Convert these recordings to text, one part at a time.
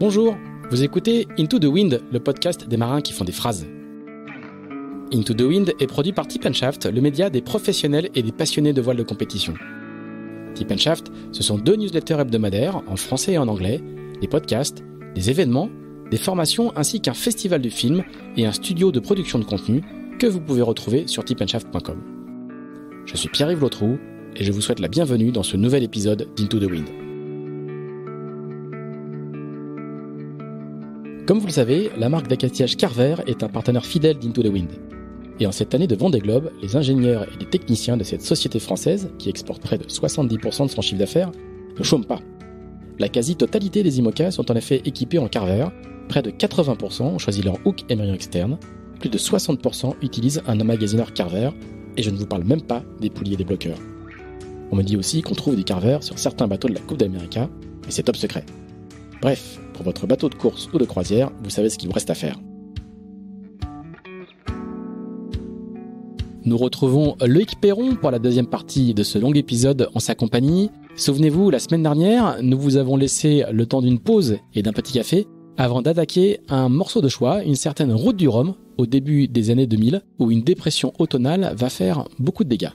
Bonjour, vous écoutez Into the Wind, le podcast des marins qui font des phrases. Into the Wind est produit par Tip Shaft, le média des professionnels et des passionnés de voile de compétition. Tip Shaft, ce sont deux newsletters hebdomadaires en français et en anglais, des podcasts, des événements, des formations ainsi qu'un festival de films et un studio de production de contenu que vous pouvez retrouver sur tipandshaft.com. Je suis Pierre-Yves Lautroux et je vous souhaite la bienvenue dans ce nouvel épisode d'Into the Wind. Comme vous le savez, la marque d'accastillage Carver est un partenaire fidèle d'Into the Wind. Et en cette année de Vendée Globe, les ingénieurs et les techniciens de cette société française, qui exporte près de 70% de son chiffre d'affaires, ne chôment pas. La quasi-totalité des IMOCA sont en effet équipés en Carver, près de 80% ont choisi leur hook et externe, plus de 60% utilisent un emmagasineur Carver, et je ne vous parle même pas des poulies et des bloqueurs. On me dit aussi qu'on trouve des Carver sur certains bateaux de la Coupe d'Amérique, mais c'est top secret. Bref, votre bateau de course ou de croisière, vous savez ce qu'il vous reste à faire. Nous retrouvons Loïc Perron pour la deuxième partie de ce long épisode en sa compagnie. Souvenez-vous, la semaine dernière, nous vous avons laissé le temps d'une pause et d'un petit café avant d'attaquer un morceau de choix, une certaine route du Rhum, au début des années 2000, où une dépression automnale va faire beaucoup de dégâts.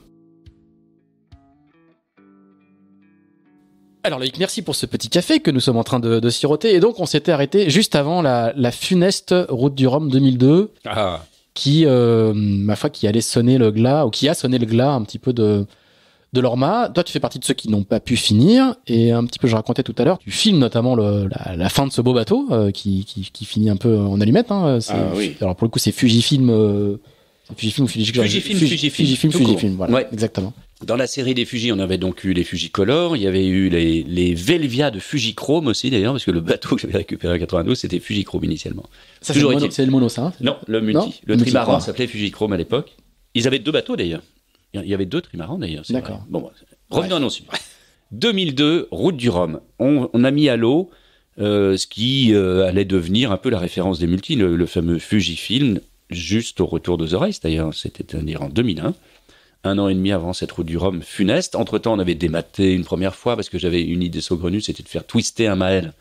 Alors Loïc, merci pour ce petit café que nous sommes en train de, siroter. Et donc on s'était arrêté juste avant la, funeste route du Rhum 2002, ah. qui, euh, ma foi, qui allait sonner le glas, ou qui a sonné le glas un petit peu de, de l'Orma. Toi, tu fais partie de ceux qui n'ont pas pu finir. Et un petit peu, je racontais tout à l'heure, tu filmes notamment la, fin de ce beau bateau euh, qui, finit un peu en allumette. Hein. Ah alors pour le coup, c'est Fujifilm... Euh, Fujifilm, Fujifilm, Fujifilm, Fujifilm, Fujifilm, voilà, exactement. Dans la série des Fujis, on avait donc eu les Fujicolor, il y avait eu les, les Velvia de Fujichrome aussi d'ailleurs, parce que le bateau que j'avais récupéré en 92, c'était Fujichrome initialement. Ça, c'est, le mono, c'est le mono, ça Non, le multi. le trimaran s'appelait Fujichrome à l'époque. Ils avaient deux bateaux d'ailleurs. Il y avait deux trimarans d'ailleurs. D'accord. Bon, revenons à nos 2002, route du Rhum. On, a mis à l'eau euh, ce qui euh, allait devenir un peu la référence des multis, le, le fameux Fujifilm juste au retour de The d'ailleurs, c'était-à-dire en 2001 un an et demi avant cette route du Rhum funeste. Entre-temps, on avait dématé une première fois parce que j'avais une idée saugrenue, c'était de faire twister un Mael.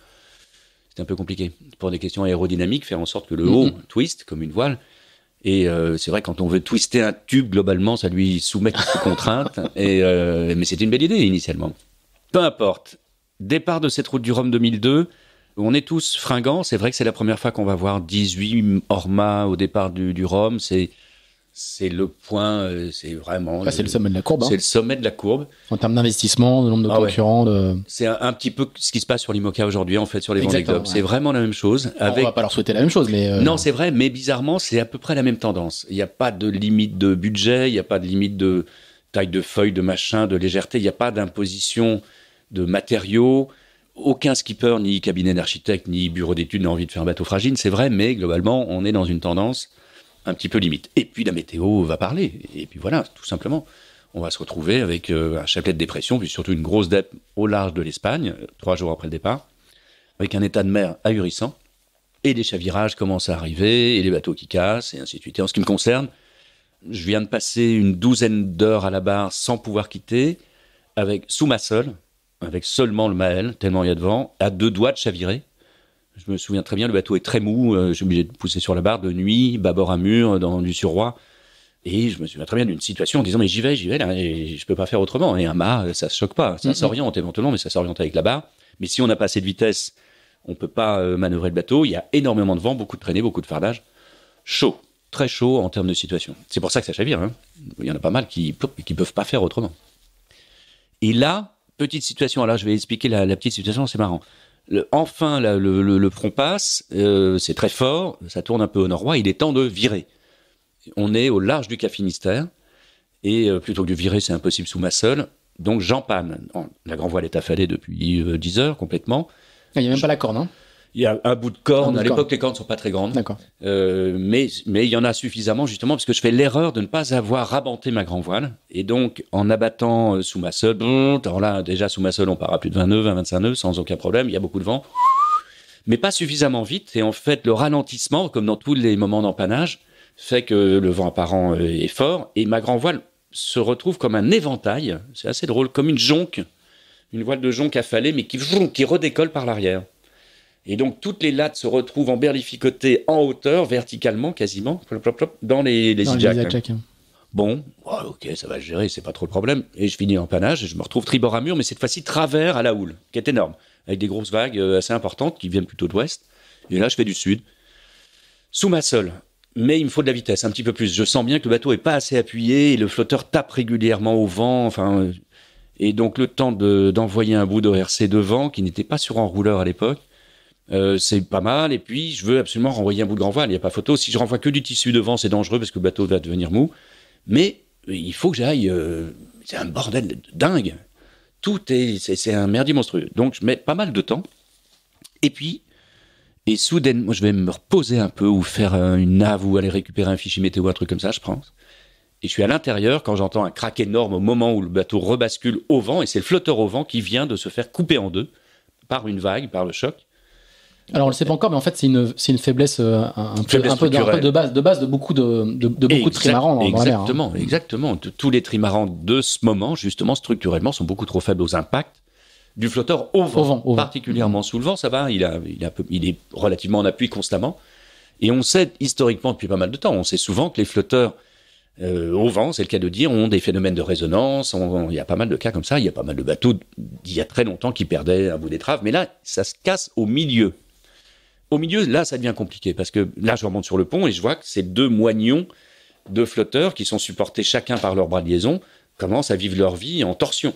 C'était un peu compliqué. Pour des questions aérodynamiques, faire en sorte que le haut mm-hmm. twiste comme une voile. Et euh, c'est vrai, quand on veut twister un tube, globalement, ça lui soumet toutes contraintes. Et, euh, mais c'était une belle idée initialement. Peu importe. Départ de cette route du Rhum 2002, on est tous fringants. C'est vrai que c'est la première fois qu'on va voir 18 Orma au départ du, du Rhum. C'est c'est le point, euh, c'est vraiment. Ah, c'est le sommet de la courbe. Hein. C'est le sommet de la courbe. En termes d'investissement, de nombre de ah concurrents. C'est un, petit peu ce qui se passe sur l'IMOCA aujourd'hui, en fait, sur les Vendée Globe. C'est vraiment la même chose. Avec... On va pas leur souhaiter la même chose, euh, Non, c'est vrai, mais bizarrement, c'est à peu près la même tendance. Il n'y a pas de limite de budget, il n'y a pas de limite de taille de feuille, de machin, de légèreté, il n'y a pas d'imposition de matériaux aucun skipper, ni cabinet d'architecte, ni bureau d'études n'a envie de faire un bateau fragile, c'est vrai, mais globalement, on est dans une tendance un petit peu limite. Et puis la météo va parler, et puis voilà, tout simplement. On va se retrouver avec euh, un chapelet de dépression, puis surtout une grosse dette au large de l'Espagne, trois jours après le départ, avec un état de mer ahurissant, et les chavirages commencent à arriver, et les bateaux qui cassent, et ainsi de suite. Et en ce qui me concerne, je viens de passer une douzaine d'heures à la barre sans pouvoir quitter, avec sous ma seule, avec seulement le Mael, tellement il y a de vent, à deux doigts de chavirer. Je me souviens très bien, le bateau est très mou, j'ai euh, je obligé de pousser sur la barre de nuit, bâbord à mur, dans du surroi. Et je me souviens très bien d'une situation en disant mais j'y vais, j'y vais là, et je peux pas faire autrement. Et un mât, euh, ça se choque pas, ça s'oriente éventuellement, mais ça s'oriente avec la barre. Mais si on n'a pas assez de vitesse, on peut pas euh, manœuvrer le bateau. Il y a énormément de vent, beaucoup de traînées, beaucoup de fardage, chaud, très chaud en termes de situation. C'est pour ça que ça chavire. Hein. Il y en a pas mal qui qui peuvent pas faire autrement. Et là, petite situation. Alors, je vais expliquer la, petite situation, c'est marrant. enfin, le, le, front passe, euh, c'est très fort, ça tourne un peu au nord-ouest, il est temps de virer. On est au large du Finistère et euh, plutôt que de virer, c'est impossible sous ma seule. Donc, panne. La grand voile est affalée depuis 10 euh, heures complètement. Il n'y a même pas la corne, hein il y a un bout de corne. À l'époque, les cornes sont pas très grandes. Euh, mais il y en a suffisamment justement parce que je fais l'erreur de ne pas avoir rabanté ma grand voile et donc en abattant euh, sous ma seule, alors là déjà sous ma seule on part à plus de 20 nœuds, 25 nœuds sans aucun problème. Il y a beaucoup de vent, mais pas suffisamment vite et en fait le ralentissement comme dans tous les moments d'empannage fait que le vent apparent euh, est fort et ma grand voile se retrouve comme un éventail. C'est assez drôle comme une jonque, une voile de jonque affalée mais qui qui redécolle par l'arrière. Et donc toutes les lattes se retrouvent en berlificoté en hauteur, verticalement quasiment, dans les, les, hein. Bon, oh, ok, ça va gérer, c'est pas trop le problème. Et je finis en panache, et je me retrouve tribord à mur, mais cette fois-ci travers à la houle, qui est énorme, avec des grosses vagues euh, assez importantes qui viennent plutôt de l'ouest Et là, je fais du sud, sous ma seule. Mais il me faut de la vitesse, un petit peu plus. Je sens bien que le bateau est pas assez appuyé, et le flotteur tape régulièrement au vent, enfin. Euh, et donc le temps d'envoyer un bout de RC devant, qui n'était pas sur enrouleur à l'époque, euh, c'est pas mal. Et puis, je veux absolument renvoyer un bout de grand voile. Il n'y a pas photo. Si je renvoie que du tissu devant, c'est dangereux parce que le bateau va devenir mou. Mais euh, il faut que j'aille. Euh, c'est un bordel dingue. Tout est, c'est, un merdier monstrueux. Donc, je mets pas mal de temps. Et puis, et moi je vais me reposer un peu ou faire une nave ou aller récupérer un fichier météo, un truc comme ça, je pense. Et je suis à l'intérieur quand j'entends un crack énorme au moment où le bateau rebascule au vent, et c'est le flotteur au vent qui vient de se faire couper en deux par une vague, par le choc. Alors on le sait pas encore, mais en fait c'est une, euh, faiblesse, un, peu, de base de base de beaucoup de, de, trimarans. Hein. exactement, exactement. Tous les trimarans de ce moment, justement structurellement, sont beaucoup trop faibles aux impacts du flotteur au vent, particulièrement sous le vent. Ça va, il a, il, est relativement en appui constamment. Et on sait historiquement depuis pas mal de temps, on sait souvent que les flotteurs euh, au vent, c'est le cas de dire, ont des phénomènes de résonance. Il y a pas mal de cas comme ça. Il y a pas mal de bateaux d'il y a très longtemps qui perdaient un bout d'étrave. Mais là, ça se casse au milieu. Au milieu, là, ça devient compliqué parce que là, je remonte sur le pont et je vois que ces deux moignons de flotteurs qui sont supportés chacun par leur bras liaison commencent à vivre leur vie en torsion.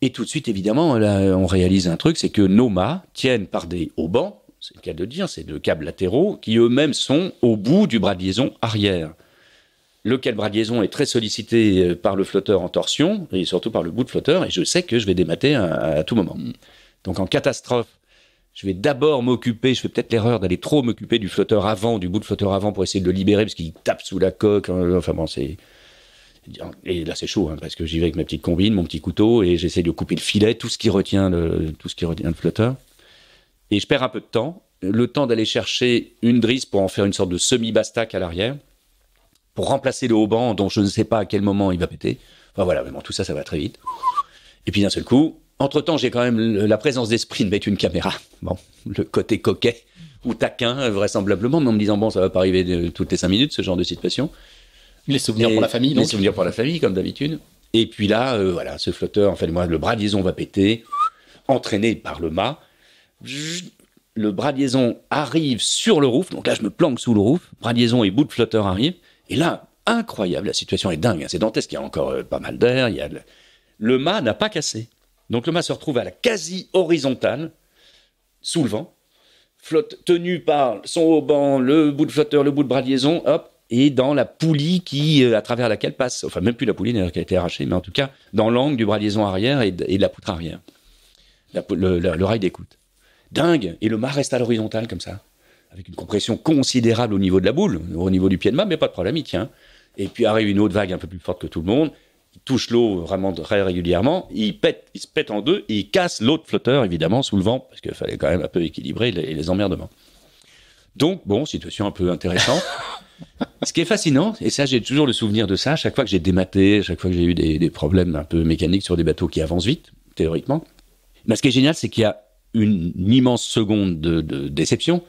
Et tout de suite, évidemment, on réalise un truc, c'est que nos mâts tiennent par des haubans, c'est le cas de dire, c'est deux câbles latéraux, qui eux-mêmes sont au bout du bras de liaison arrière. Lequel bras liaison est très sollicité euh, par le flotteur en torsion, et surtout par le bout de flotteur, et je sais que je vais démater à tout moment. Mm. Donc en catastrophe, je vais d'abord m'occuper, je fais peut-être l'erreur d'aller trop m'occuper du flotteur avant, du bout de flotteur avant pour essayer de le libérer parce qu'il tape sous la coque. Hein, enfin bon, c'est. Et là, c'est chaud hein, parce que j'y vais avec ma petite combine, mon petit couteau et j'essaie de couper le filet, tout ce qui retient le, tout ce qui retient le flotteur. Et je perds un peu de temps, le temps d'aller chercher une drisse pour en faire une sorte de semi-bastac à l'arrière pour remplacer le hauban, dont je ne sais pas à quel moment il va péter. Enfin voilà, mais bon, tout ça, ça va très vite. Et puis d'un seul coup, entre-temps, j'ai quand même la présence d'esprit de mettre une caméra. Bon, le côté coquet ou taquin, euh, vraisemblablement, mais en me disant, bon, ça va pas arriver toutes les cinq minutes, ce genre de situation. Les souvenirs pour la famille, Les souvenirs pour la famille, comme d'habitude. Et puis là, euh, voilà, ce flotteur, enfin, moi, le bras liaison va péter, entraîné par le mât. Le bras liaison arrive sur le roof, donc là, je me planque sous le roof. Bras liaison et bout de flotteur arrivent. Et là, incroyable, la situation est dingue, hein. c'est dantesque, il y a encore euh, pas mal d'air, il y le mât n'a pas cassé. Donc le mât se retrouve à la quasi-horizontale, sous le vent, flotte tenu par son hauban, le bout de flotteur, le bout de bras hop, et dans la poulie qui, euh, à travers laquelle passe, enfin même plus la poulie d'ailleurs qui a été arrachée, mais en tout cas dans l'angle du bras arrière et de, la poutre arrière, le rail d'écoute. Dingue Et le mât reste à l'horizontale comme ça, avec une compression considérable au niveau de la boule, au niveau du pied de mât, mais pas de problème, il tient. Et puis arrive une autre vague un peu plus forte que tout le monde, touche l'eau vraiment très régulièrement, il, pète, il se pète en deux il casse l'autre flotteur, évidemment, sous le vent, parce qu'il fallait quand même un peu équilibrer les, emmerdements. Donc, bon, situation un peu intéressante. Ce qui est fascinant, et ça j'ai toujours le souvenir de ça, chaque fois que j'ai dématé, chaque fois que j'ai eu des, problèmes un peu mécaniques sur des bateaux qui avancent vite, théoriquement, mais bah, ce qui est génial, c'est qu'il y a une, immense seconde de, déception,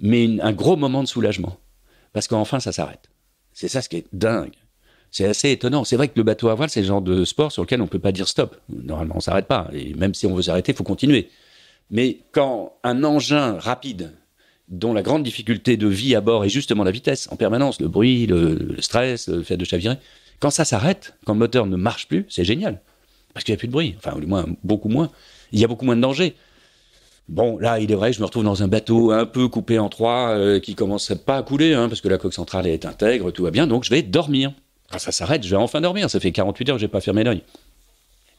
mais un gros moment de soulagement. Parce qu'enfin, ça s'arrête. C'est ça ce qui est dingue. C'est assez étonnant. C'est vrai que le bateau à voile, c'est le genre de sport sur lequel on ne peut pas dire stop. Normalement, on ne s'arrête pas. Et même si on veut s'arrêter, il faut continuer. Mais quand un engin rapide, dont la grande difficulté de vie à bord est justement la vitesse en permanence, le bruit, le, stress, le fait de chavirer, quand ça s'arrête, quand le moteur ne marche plus, c'est génial. Parce qu'il n'y a plus de bruit. Enfin, au moins, beaucoup moins. Il y a beaucoup moins de danger. Bon, là, il est vrai, je me retrouve dans un bateau un peu coupé en trois, qui euh, qui commence pas à couler, hein, parce que la coque centrale est intègre, tout va bien, donc je vais dormir. Ah, ça s'arrête, je vais enfin dormir. Ça fait 48 heures, j'ai pas fermé l'œil.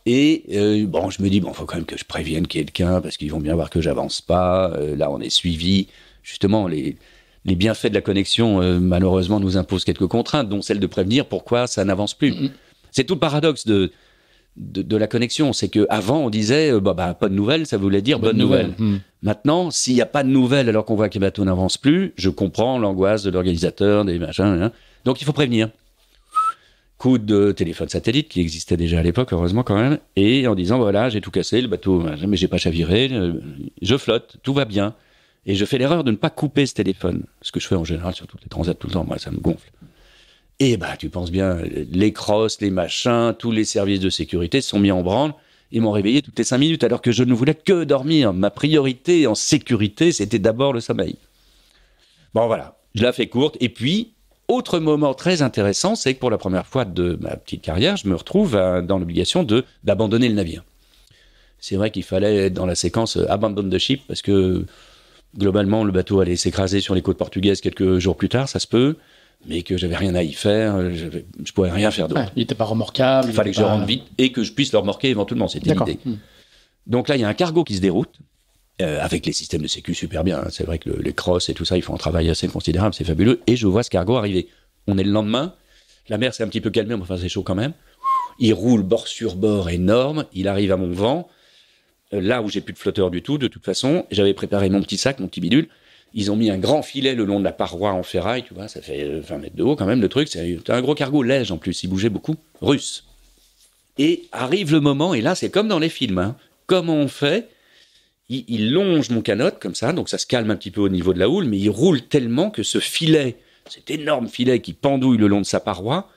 Et euh, bon, je me dis, bon, faut quand même que je prévienne quelqu'un parce qu'ils vont bien voir que j'avance pas. Euh, là, on est suivi. Justement, les, bienfaits de la connexion, euh, malheureusement, nous imposent quelques contraintes, dont celle de prévenir pourquoi ça n'avance plus. Mm-hmm. C'est tout le paradoxe de, de, la connexion. C'est qu'avant, on disait, bah, bah, pas de nouvelles, ça voulait dire bonne, nouvelle. Mm. Maintenant, s'il n'y a pas de nouvelles alors qu'on voit que les bateaux n'avancent plus, je comprends l'angoisse de l'organisateur, des machins. Hein. Donc, il faut prévenir coup de téléphone satellite qui existait déjà à l'époque, heureusement quand même, et en disant voilà, j'ai tout cassé, le bateau, mais j'ai pas chaviré, je flotte, tout va bien. Et je fais l'erreur de ne pas couper ce téléphone, ce que je fais en général sur toutes les transats tout le temps, moi ça me gonfle. Et bah tu penses bien, les crosses, les machins, tous les services de sécurité sont mis en branle et m'ont réveillé toutes les cinq minutes alors que je ne voulais que dormir. Ma priorité en sécurité, c'était d'abord le sommeil. Bon voilà, je la fais courte. Et puis, autre moment très intéressant, c'est que pour la première fois de ma petite carrière, je me retrouve euh, dans l'obligation de d'abandonner le navire. C'est vrai qu'il fallait être dans la séquence euh, abandon the ship parce que globalement le bateau allait s'écraser sur les côtes portugaises quelques jours plus tard, ça se peut, mais que j'avais rien à y faire, euh, je, ne pouvais rien faire d'autre. il n'était pas remorquable. Il fallait que je rentre vite et que je puisse le remorquer éventuellement, c'était l'idée. Hmm. Donc là, il y a un cargo qui se déroute euh, avec les systèmes de sécu super bien. Hein. C'est vrai que les crosses et tout ça, ils font un travail assez considérable, c'est fabuleux. Et je vois ce cargo arriver. On est le lendemain, la mer s'est un petit peu calmée, mais enfin c'est chaud quand même. Il roule bord sur bord énorme, il arrive à mon vent, euh, là où j'ai plus de flotteur du tout, de toute façon. J'avais préparé mon petit sac, mon petit bidule. Ils ont mis un grand filet le long de la paroi en ferraille, tu vois, ça fait 20 euh, mètres de haut quand même le truc. C'est un gros cargo léger en plus, il bougeait beaucoup, russe. Et arrive le moment, et là c'est comme dans les films, hein. comment on fait il, longe mon canot comme ça, donc ça se calme un petit peu au niveau de la houle, mais il roule tellement que ce filet, cet énorme filet qui pendouille le long de sa paroi,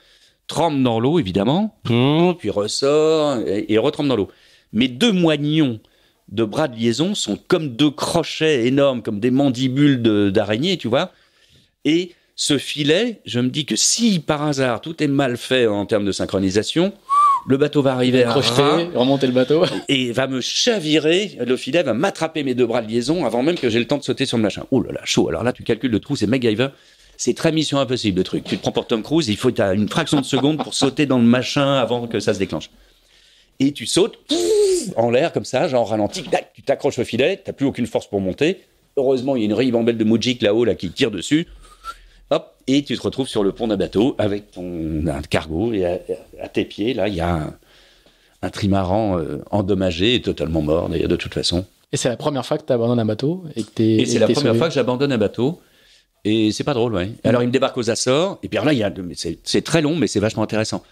trempe dans l'eau évidemment, mmh. puis ressort et, et dans l'eau. Mes deux moignons de bras de liaison sont comme deux crochets énormes, comme des mandibules d'araignée, tu vois. Et ce filet, je me dis que si par hasard tout est mal fait en termes de synchronisation, le bateau va arriver à Crocheter, remonter le bateau. Et va me chavirer, le filet va m'attraper mes deux bras de liaison avant même que j'ai le temps de sauter sur le machin. Oh là là, chaud. Alors là, tu calcules le trou, c'est MacGyver. C'est très mission impossible le truc. Tu te prends pour Tom Cruise, il faut une fraction de seconde pour sauter dans le machin avant que ça se déclenche. Et tu sautes en l'air comme ça, genre ralenti, tu t'accroches au filet, t'as plus aucune force pour monter. Heureusement, il y a une ribambelle de Moujik là-haut là, qui tire dessus et tu te retrouves sur le pont d'un bateau avec ton un cargo et à, tes pieds là il y a un, trimaran euh, endommagé et totalement mort d'ailleurs de toute façon. Et c'est la première fois que tu abandonnes un bateau et que Et c'est la première fois que j'abandonne un bateau et c'est pas drôle ouais. Mm. Alors il me débarque aux Açores et puis là il y a c'est très long mais c'est vachement intéressant.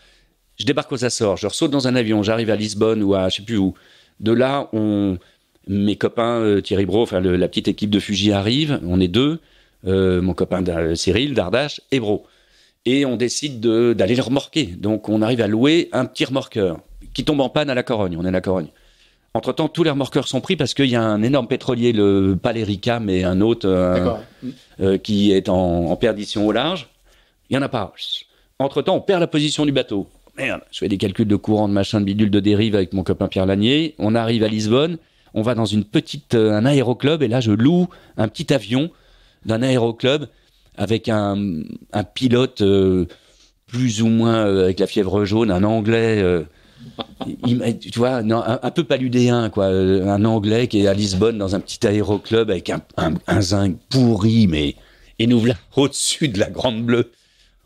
Je débarque aux Açores, je re-saute dans un avion, j'arrive à Lisbonne ou à je sais plus où. De là on mes copains euh, Thierry Bro, enfin la petite équipe de Fuji arrive, on est deux euh, mon copain Cyril, Dardache et Bro. Et on décide d'aller le remorquer. Donc on arrive à louer un petit remorqueur qui tombe en panne à la Corogne. On est à la Corogne. Entre-temps, tous les remorqueurs sont pris parce qu'il y a un énorme pétrolier, le Palerica mais un autre euh, euh, qui est en, perdition au large. Il n'y en a pas. Entre-temps, on perd la position du bateau. Oh, merde, je fais des calculs de courant, de machin, de bidule, de dérive avec mon copain Pierre Lanier. On arrive à Lisbonne, on va dans une petite, un aéroclub, et là, je loue un petit avion d'un aéroclub avec un, pilote euh, plus ou moins euh, avec la fièvre jaune, un anglais. Euh, tu vois, un, peu paludéen, quoi. Un anglais qui est à Lisbonne dans un petit aéroclub avec un, zinc pourri, mais. Et nous voilà au-dessus de la Grande Bleue,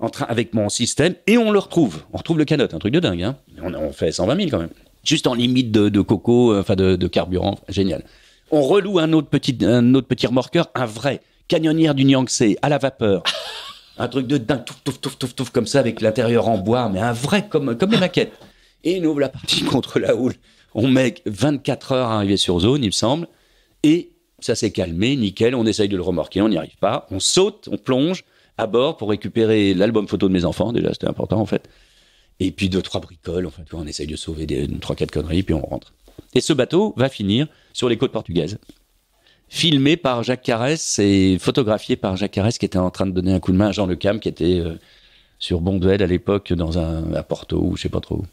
en train, avec mon système, et on le retrouve. On retrouve le canot, un truc de dingue, hein. On, fait 120 000 quand même. Juste en limite de, coco, enfin de, carburant, génial. On reloue un autre petit, un autre petit remorqueur, un vrai canyonnière du Yangtze à la vapeur. un truc de dingue, touf, touf, touf, touf, comme ça, avec l'intérieur en bois, mais un vrai, comme, comme les maquettes. Et nous, la partie contre la houle. On met 24 heures à arriver sur zone, il me semble, et ça s'est calmé, nickel, on essaye de le remorquer, on n'y arrive pas, on saute, on plonge à bord pour récupérer l'album photo de mes enfants, déjà, c'était important, en fait. Et puis deux, trois bricoles, fait, on essaye de sauver des, trois, quatre conneries, puis on rentre. Et ce bateau va finir sur les côtes portugaises filmé par Jacques Carès et photographié par Jacques Carès qui était en train de donner un coup de main à Jean Le Cam qui était euh, sur Bonduel à l'époque dans un à Porto ou je sais pas trop où.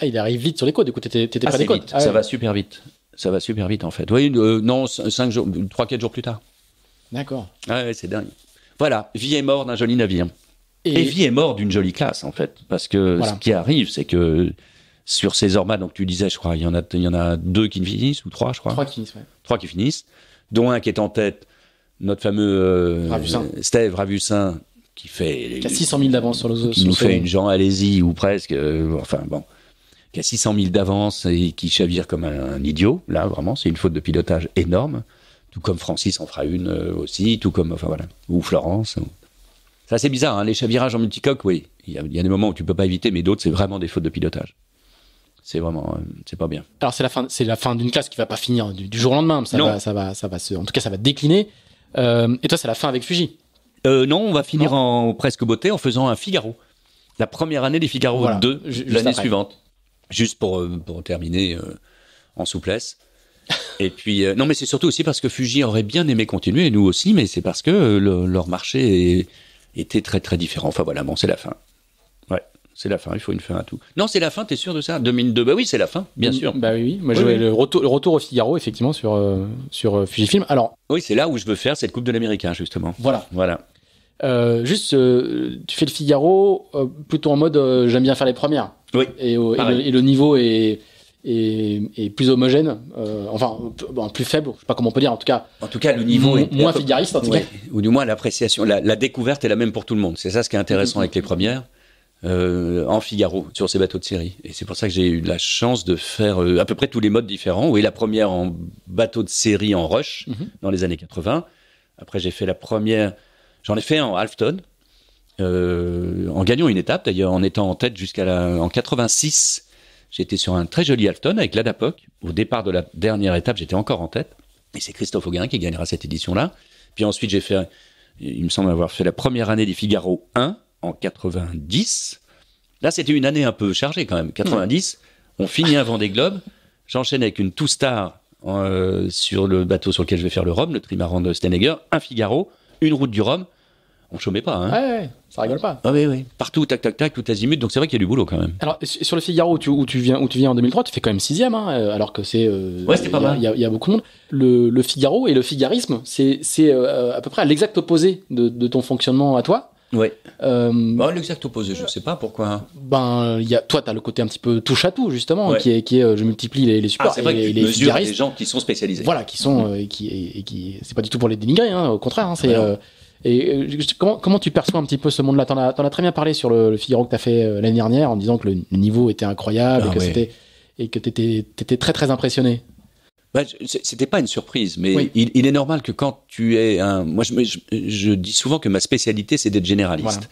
Ah, il arrive vite sur les côtes, du coup, t'étais ah, pas des côtes. ça ah, va super vite. Ça va super vite, en fait. Oui, euh, non, cinq jours, 3-4 jours plus tard. D'accord. Ah, ouais, c'est dingue. Voilà, vie et mort d'un joli navire. Et... vie et mort d'une jolie classe, en fait. Parce que ce qui arrive, c'est que sur ces ormas, donc tu disais, je crois, il y en a, il y en a deux qui finissent, ou trois, je crois. Trois qui finissent, Trois qui finissent dont un qui est en tête, notre fameux euh, Ravussin. Steve qui fait. Qui a 600 000 d'avance sur le Qui nous fait une genre, allez-y, ou presque, euh, enfin bon. Qui a 600 000 d'avance et qui chavire comme un, idiot, là, vraiment, c'est une faute de pilotage énorme. Tout comme Francis en fera une euh, aussi, tout comme, enfin voilà, ou Florence. C'est Ça, c'est bizarre, hein, les chavirages en multicoque, oui. Il y, y, a des moments où tu peux pas éviter, mais d'autres, c'est vraiment des fautes de pilotage c'est vraiment euh, c'est pas bien. Alors c'est la fin c'est la fin d'une classe qui va pas finir du, jour au lendemain, ça ça va ça va en tout cas ça va décliner. Euh, et toi c'est la fin avec Fuji. Euh, non, on va finir en presque beauté en faisant un Figaro. La première année des Figaro 2 l'année suivante. Juste pour pour terminer en souplesse. et puis non mais c'est surtout aussi parce que Fuji aurait bien aimé continuer nous aussi mais c'est parce que leur marché était très très différent. Enfin voilà, bon, c'est la fin c'est la fin, il faut une fin à tout. Non, c'est la fin, t'es sûr de ça 2002, bah oui, c'est la fin, bien sûr. Bah oui, oui. moi je vais Le, retour, retour, au Figaro, effectivement, sur, euh, sur euh, Fujifilm. Alors. Oui, c'est là où je veux faire cette Coupe de l'Américain, justement. Voilà. Voilà. Euh, juste, tu fais le Figaro plutôt en mode j'aime bien faire les premières. Oui. Et, le, niveau est, est, plus homogène, enfin plus faible, je sais pas comment on peut dire, en tout cas. En tout cas, le niveau est moins figariste en tout cas. Ou du moins l'appréciation, la, découverte est la même pour tout le monde. C'est ça ce qui est intéressant mm-hmm. avec les premières euh, en Figaro sur ces bateaux de série. Et c'est pour ça que j'ai eu la chance de faire euh, à peu près tous les modes différents. Oui, la première en bateau de série en rush mhm. dans les années 80. Après, j'ai fait la première, j'en ai fait en Halfton, euh, en gagnant une étape d'ailleurs, en étant en tête jusqu'à en 86. J'étais sur un très joli halftone avec l'Adapoc. Au départ de la dernière étape, j'étais encore en tête. Et c'est Christophe Auguin qui gagnera cette édition-là. Puis ensuite, j'ai fait, il me semble avoir fait la première année des Figaro 1 en 90. Là, c'était une année un peu chargée quand même. 90, on finit un Vendée Globe. J'enchaîne avec une Two-Star euh, sur le bateau sur lequel je vais faire le Rhum, le trimaran de Stenegger un Figaro, une route du Rhum. On chômait pas, hein ouais, ça rigole pas. Ah, Partout, tac, tac, tac, tout azimut. Donc c'est vrai qu'il y a du boulot quand même. Alors sur le Figaro où tu, où tu viens, où tu viens en 2003, tu fais quand même sixième, hein, euh, alors que c'est. Euh, ouais, c'était pas mal. Il y, a beaucoup de monde. Le, Figaro et le figarisme, c'est à peu près à l'exact opposé de ton fonctionnement à toi. Oui. Euh, bah, L'exact opposé, je ne sais pas pourquoi. Hein. Ben, y a, toi, tu as le côté un petit peu touche à tout, justement, qui est, qui est, euh, je multiplie les, les supports. Ah, c'est vrai que tu les des gens qui sont spécialisés. Voilà, qui sont. Euh, qui, et, qui, c'est pas du tout pour les dénigrer, hein, au contraire. Hein, c'est. et comment, comment, tu perçois un petit peu ce monde-là T'en as, as, très bien parlé sur le, Figaro que tu as fait l'année dernière en disant que le niveau était incroyable ah et que c'était et que tu étais, étais, très très impressionné. Bah, c'était pas une surprise, mais il, est normal que quand tu es un. Moi, je, je, dis souvent que ma spécialité, c'est d'être généraliste.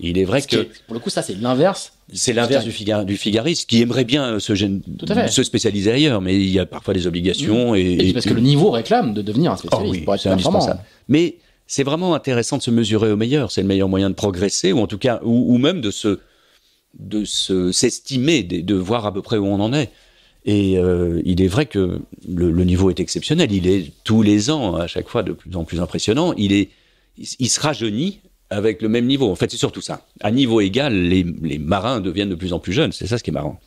Il est vrai que, Pour le coup, ça, c'est l'inverse. C'est l'inverse du, du figariste qui aimerait bien euh, se, se spécialiser ailleurs, mais il y a parfois des obligations. Mm. Et, parce que le niveau réclame de devenir un spécialiste oh indispensable. Mais c'est vraiment intéressant de se mesurer au meilleur. C'est le meilleur moyen de progresser, ou en tout cas, ou, même de se de s'estimer, de voir à peu près où on en est. Et euh, il est vrai que le, niveau est exceptionnel. Il est tous les ans, à chaque fois, de plus en plus impressionnant. Il, est, il, se rajeunit avec le même niveau. En fait, c'est surtout ça. À niveau égal, les, marins deviennent de plus en plus jeunes. C'est ça ce qui est marrant.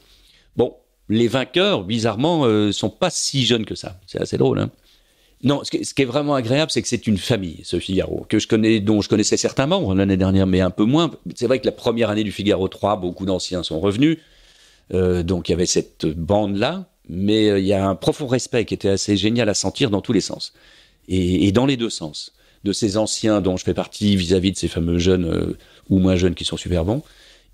Bon, les vainqueurs, bizarrement, euh, sont pas si jeunes que ça. C'est assez drôle. Hein. non, ce qui, ce qui, est vraiment agréable, c'est que c'est une famille, ce Figaro, que je connais, dont je connaissais certains membres l'année dernière, mais un peu moins. C'est vrai que la première année du Figaro 3, beaucoup d'anciens sont revenus. Euh, donc il y avait cette bande-là, mais euh, il y a un profond respect qui était assez génial à sentir dans tous les sens, et, dans les deux sens, de ces anciens dont je fais partie vis-à-vis de ces fameux jeunes, euh, ou moins jeunes qui sont super bons,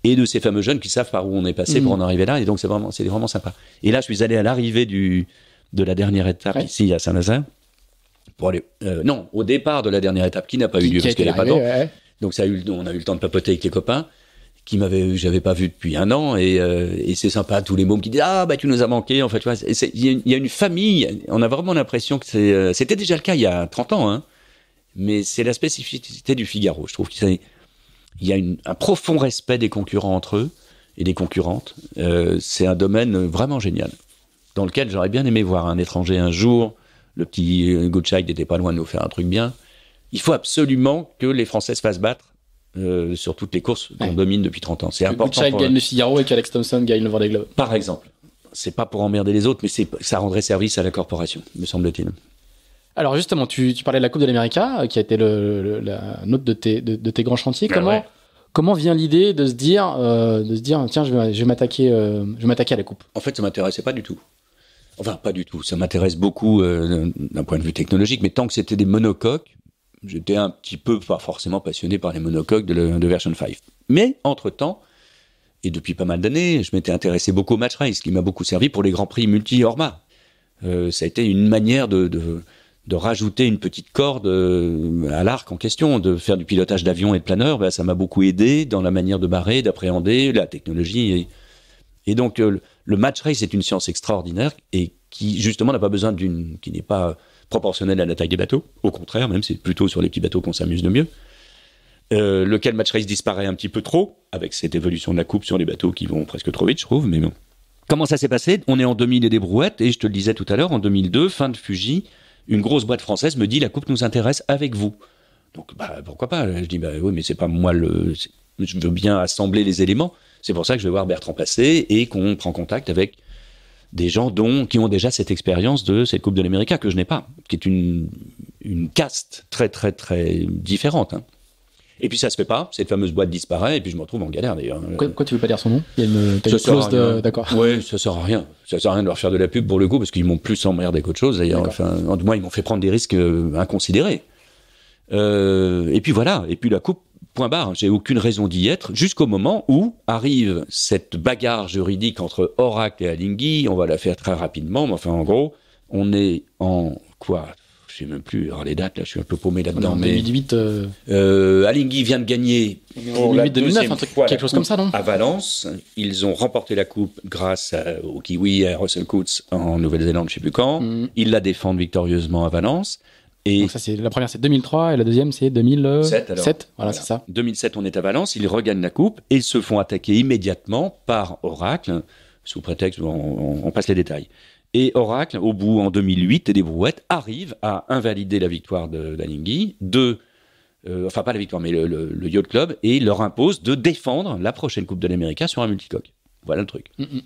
et de ces fameux jeunes qui savent par où on est passé pour mmh. en arriver là, et donc c'est vraiment, vraiment sympa. Et là, je suis allé à l'arrivée de la dernière étape ici à Saint-Nazaire, pour aller, non, au départ de la dernière étape qui n'a pas eu lieu parce qu'elle n'est pas Donc ça a eu, on a eu le temps de papoter avec les copains qui m'avait, j'avais pas vu depuis un an, euh, et, c'est sympa tous les mômes qui disent ah bah tu nous as manqué. En fait, vois, il y, a une famille. On a vraiment l'impression que c'est, euh, c'était déjà le cas il y a 30 ans, hein, mais c'est la spécificité du Figaro. Je trouve qu'il y a un profond respect des concurrents entre eux et des concurrentes. Euh, c'est un domaine vraiment génial dans lequel j'aurais bien aimé voir un étranger un jour. Le petit Gottschalk n'était pas loin de nous faire un truc bien. Il faut absolument que les Français se fassent battre euh, sur toutes les courses qu'on domine depuis 30 ans. C'est important. gagne le Figaro et qu'Alex Thompson gagne le Vendée Globe. Par exemple. C'est pas pour emmerder les autres, mais ça rendrait service à la corporation, me semble-t-il. Alors justement, tu, parlais de la Coupe de l'Amérique, euh, qui a été le, la note de tes, grands chantiers. Ben comment, vient l'idée de se dire, euh, de se dire tiens, je vais, m'attaquer, je à la Coupe En fait, ça m'intéressait pas du tout. Enfin, pas du tout. Ça m'intéresse beaucoup d'un point de vue technologique, mais tant que c'était des monocoques, j'étais un petit peu, pas forcément passionné par les monocoques de, version 5. Mais entre-temps, et depuis pas mal d'années, je m'étais intéressé beaucoup au match race, qui m'a beaucoup servi pour les grands prix multi horma euh, ça a été une manière de, de, rajouter une petite corde euh, à l'arc en question, de faire du pilotage d'avion et de planeur. Ben, ça m'a beaucoup aidé dans la manière de barrer, d'appréhender la technologie. Et, donc, euh, le match race est une science extraordinaire et qui, justement, n'a pas besoin d'une. qui n'est pas proportionnelle à la taille des bateaux. Au contraire, même c'est plutôt sur les petits bateaux qu'on s'amuse de mieux. Euh, lequel match race disparaît un petit peu trop avec cette évolution de la coupe sur les bateaux qui vont presque trop vite, je trouve. Mais bon. Comment ça s'est passé On est en 2000 et des brouettes et je te le disais tout à l'heure, en 2002, fin de Fuji, une grosse boîte française me dit la coupe nous intéresse avec vous. Donc bah, pourquoi pas Je dis bah oui, mais c'est pas moi le. Je veux bien assembler les éléments. C'est pour ça que je vais voir Bertrand passer et qu'on prend contact avec des gens dont, qui ont déjà cette expérience de cette Coupe de l'Amérique que je n'ai pas, qui est une, une caste très, très, très différente. Hein. Et puis ça se fait pas, cette fameuse boîte disparaît, et puis je me retrouve en galère d'ailleurs. quoi tu tu veux pas dire son nom Il y a une, d'accord. Oui, ça sert à rien. Ça sert à rien de leur faire de la pub pour le coup, parce qu'ils m'ont plus emmerdé qu'autre chose d'ailleurs. Enfin, en tout cas, ils m'ont fait prendre des risques euh, inconsidérés. Euh, et puis voilà, et puis la coupe Point barre, j'ai aucune raison d'y être, jusqu'au moment où arrive cette bagarre juridique entre Oracle et Alinghi, on va la faire très rapidement, mais enfin en gros, on est en quoi je sais même plus les dates là je suis un peu paumé là-dedans mais 2008 euh, euh... Alinghi vient de gagner en 2009 quelque chose comme ça non à Valence ils ont remporté la coupe grâce au Kiwi à Russell Coutts en Nouvelle-Zélande je sais plus quand mm. ils la défendent victorieusement à Valence donc ça, c'est la première, c'est 2003 et la deuxième, c'est 2007. Voilà, c'est ça. 2007, on est à Valence, ils regagnent la coupe et ils se font attaquer immédiatement par Oracle sous prétexte, on, on, passe les détails. Et Oracle, au bout en 2008, et des brouettes arrive à invalider la victoire de de euh, enfin pas la victoire, mais le, yacht club, et leur impose de défendre la prochaine Coupe de l'Amérique sur un multicoque. Voilà le truc. Mm, mm.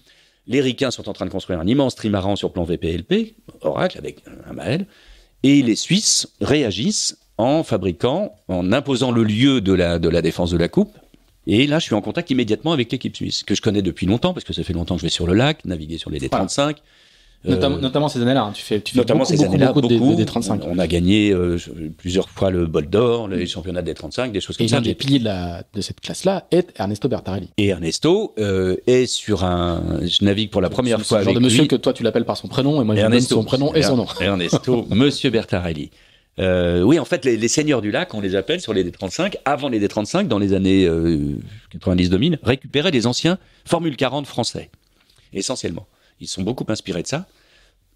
Les Ricains sont en train de construire un immense trimaran sur plan VPLP, Oracle avec un, un et les Suisses réagissent en fabriquant, en imposant le lieu de la, de la défense de la coupe. Et là, je suis en contact immédiatement avec l'équipe suisse, que je connais depuis longtemps, parce que ça fait longtemps que je vais sur le lac, naviguer sur les D35. Euh, notamment ces années-là, hein. tu fais, beaucoup, beaucoup, 35. On, a gagné euh, plusieurs fois le Bol d'Or, les mm. championnats des 35, des choses comme ça. Et des piliers de, cette classe-là est Ernesto Bertarelli. Et Ernesto euh, est sur un. Je navigue pour la première fois avec genre de monsieur que toi tu l'appelles par son prénom et moi je son prénom et son nom. Ernesto, Monsieur Bertarelli. oui, en fait, les, seigneurs du lac, on les appelle sur les D35, avant les D35, dans les années 90-2000, récupéraient des anciens Formule 40 français, essentiellement ils sont beaucoup inspirés de ça,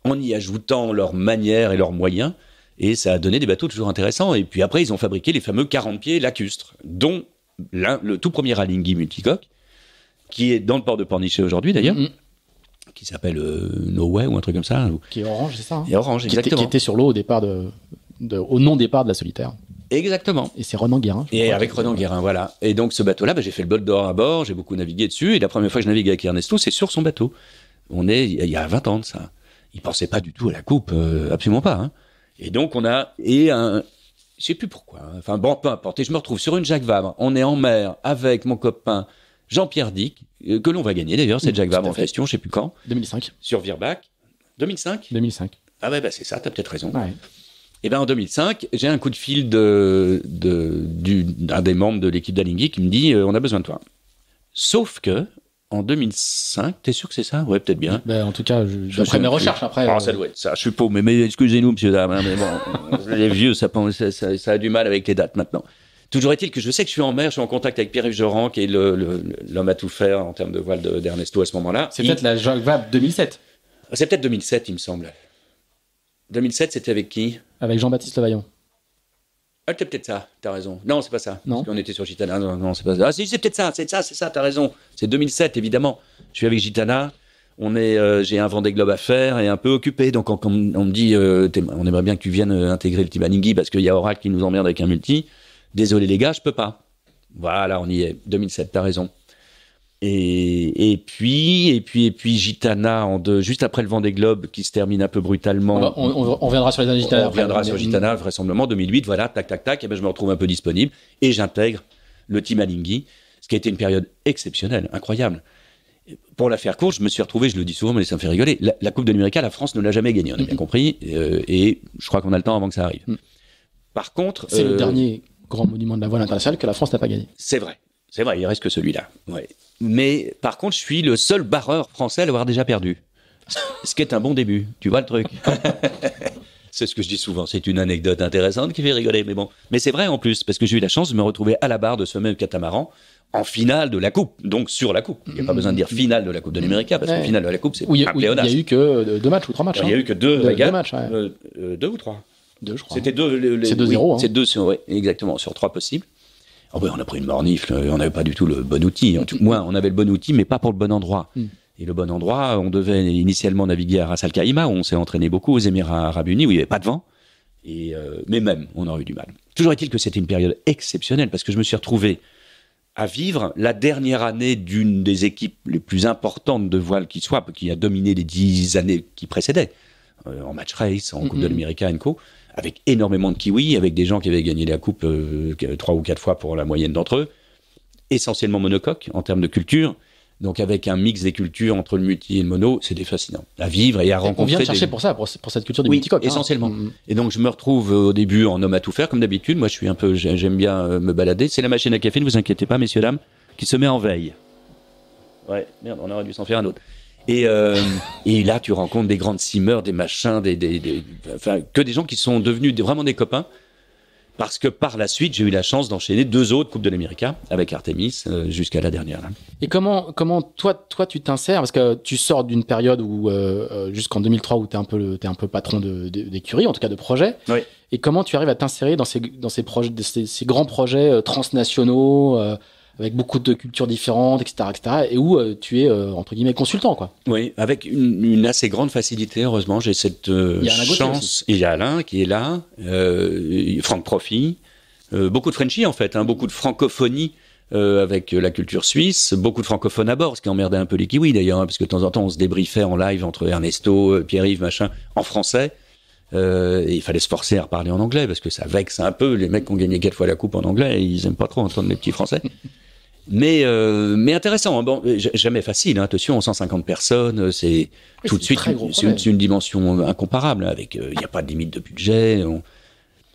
en y ajoutant leur manière et leurs moyens. Et ça a donné des bateaux toujours intéressants. Et puis après, ils ont fabriqué les fameux 40 pieds lacustres, dont le tout premier Alinghi multicoque, qui est dans le port de Pornichet aujourd'hui d'ailleurs. Mm-hmm. qui s'appelle euh, no Noway ou un truc comme ça. Qui est orange, c'est ça Et hein orange, qui Était, qui était, sur l'eau au départ de, au non départ de la solitaire. Exactement. Et c'est Renan Guérin. Et avec Renan Guérin, voilà. Et donc ce bateau-là, bah, j'ai fait le bol d'or à bord, j'ai beaucoup navigué dessus, et la première fois que je navigue avec Ernesto, c'est sur son bateau. On est il y a 20 ans de ça. Ils pensait pas du tout à la coupe, euh, absolument pas. Hein. Et donc on a et un, sais plus pourquoi. Hein. Enfin bon, peu importe. Et je me retrouve sur une Jacques Vabre. On est en mer avec mon copain Jean-Pierre Dick, euh, que l'on va gagner d'ailleurs cette mmh, Jacques Vabre en question, je sais plus quand. 2005. Sur Virbac. 2005. 2005. Ah ouais, bah, c'est ça. Tu as peut-être raison. Ouais. Et eh ben en 2005, j'ai un coup de fil d'un des membres de l'équipe d'Alingui qui me dit euh, on a besoin de toi. Sauf que en 2005. T'es sûr que c'est ça Ouais, peut-être bien. Bah, en tout cas, je ferai mes recherches, après. Ah, euh, ça doit être ça, je suis Mais, mais excusez-nous, monsieur, dame, hein, mais bon, euh, les vieux, ça, ça, a du mal avec les dates maintenant. Toujours est-il que je sais que je suis en mer, je suis en contact avec Pierre-Yves Joran, qui est l'homme à tout faire en termes de voile d'Ernesto à ce moment-là. C'est peut-être la Jacques 2007. C'est peut-être 2007, il me semble. 2007, c'était avec qui Avec Jean-Baptiste Levaillon. Ah, c'est peut-être ça, t'as raison. Non, c'est pas ça. Non. Parce on était sur Gitana. Non, c'est pas ça. Ah, si, c'est peut-être ça, c'est ça, c'est ça, t'as raison. C'est 2007, évidemment. Je suis avec Gitana. On est, euh, j'ai un Vendée Globe à faire et un peu occupé. Donc, on, me dit, euh, on aimerait bien que tu viennes euh, intégrer le Tibaningi parce qu'il y a Oracle qui nous emmerde avec un multi. Désolé, les gars, je peux pas. Voilà, on y est. 2007, t'as raison. Et, puis, et puis, et puis, Gitana, en deux, juste après le Vendée Globe, qui se termine un peu brutalement. Ah bah, on, viendra sur les années Gitana. On reviendra sur Gitana, vraisemblablement, 2008, voilà, tac, tac, tac, et ben je me retrouve un peu disponible, et j'intègre le team Alinghi, ce qui a été une période exceptionnelle, incroyable. Pour la faire courte, je me suis retrouvé, je le dis souvent, mais ça me fait rigoler, la, Coupe de l'Amérique, la France ne l'a jamais gagnée, on a bien mm-hmm. compris, euh, et je crois qu'on a le temps avant que ça arrive. Mm. Par contre... C'est le euh, dernier grand monument de la voile internationale que la France n'a pas gagné. C'est vrai. C'est vrai, il reste que celui-là. Mais par contre, je suis le seul barreur français à l'avoir déjà perdu. Ce qui est un bon début, tu vois le truc. c'est ce que je dis souvent, c'est une anecdote intéressante qui fait rigoler, mais bon. Mais c'est vrai en plus, parce que j'ai eu la chance de me retrouver à la barre de ce même catamaran en finale de la Coupe, donc sur la Coupe. Il n'y a pas besoin de dire mm. finale de la Coupe de l'Amérique, parce que finale de la Coupe, c'est un Il n'y a eu que euh, deux matchs ou trois matchs. Il n'y a hein. eu que deux, deux matchs. Euh, euh, deux ou trois deux, je crois. C'était deux. C'est deux hein. C'est deux, exactement, sur trois possibles. Ah on a pris une mornifle, euh, on n'avait pas du tout le bon outil. moi, on avait le bon outil, mais pas pour le bon endroit. Hmm. Et le bon endroit, on devait initialement naviguer à Ras Al où on s'est entraîné beaucoup aux Émirats Arabes Unis, où il n'y avait pas de vent. Et euh, mais même, on aurait eu du mal. Toujours est-il que c'était une période exceptionnelle, parce que je me suis retrouvé à vivre la dernière année d'une des équipes les plus importantes de voile qui soit, qui a dominé les dix années qui précédaient, euh, en match race, en hmm, Coupe de hmm. l'Amérique et co avec énormément de kiwis, avec des gens qui avaient gagné la coupe euh, trois ou quatre fois pour la moyenne d'entre eux, essentiellement monocoque en termes de culture. Donc avec un mix des cultures entre le multi et le mono, des fascinant à vivre et à rencontrer. On vient chercher pour ça, pour, cette culture du oui, hein. essentiellement. Mm. Et donc je me retrouve euh, au début en homme à tout faire, comme d'habitude. Moi, je suis un peu, j'aime bien euh, me balader. C'est la machine à café, ne vous inquiétez pas, messieurs dames, qui se met en veille. Ouais, merde, on aurait dû s'en faire un autre. Et, euh, et là, tu rencontres des grandes simeurs, des machins, des, enfin, que des gens qui sont devenus vraiment des copains. Parce que par la suite, j'ai eu la chance d'enchaîner deux autres Coupes de l'Amérique avec Artemis euh, jusqu'à la dernière. Et comment, comment toi, toi tu t'insères Parce que tu sors d'une période où, euh, jusqu'en 2003, où tu es, un peu es un peu patron d'écurie, de, en tout cas de projet. Et comment tu arrives à t'insérer dans ces, dans ces, projets, ces grands projets transnationaux avec beaucoup de cultures différentes, etc., etc., et où euh, tu es euh, entre guillemets consultant, quoi. Oui, avec une, assez grande facilité. Heureusement, j'ai cette euh, chance. Il y a Alain qui est là, Franck Profit, beaucoup de Frenchie en fait, hein, beaucoup de francophonie. avec la culture suisse, beaucoup de francophones à bord, ce qui emmerdait un peu les kiwis d'ailleurs, hein, parce que de temps en temps on se débriefait en live entre Ernesto, Pierre-Yves, machin, en français. et il fallait se forcer à reparler en anglais parce que ça vexe un peu. Les mecs qui ont gagné quatre fois la coupe en anglais, ils aiment pas trop entendre les petits français. Mais, euh, mais intéressant. Hein. Bon, jamais facile, hein, attention, 150 personnes, euh, c'est tout de suite une, une, dimension euh, incomparable. Hein, avec, il n'y a pas de limite de budget.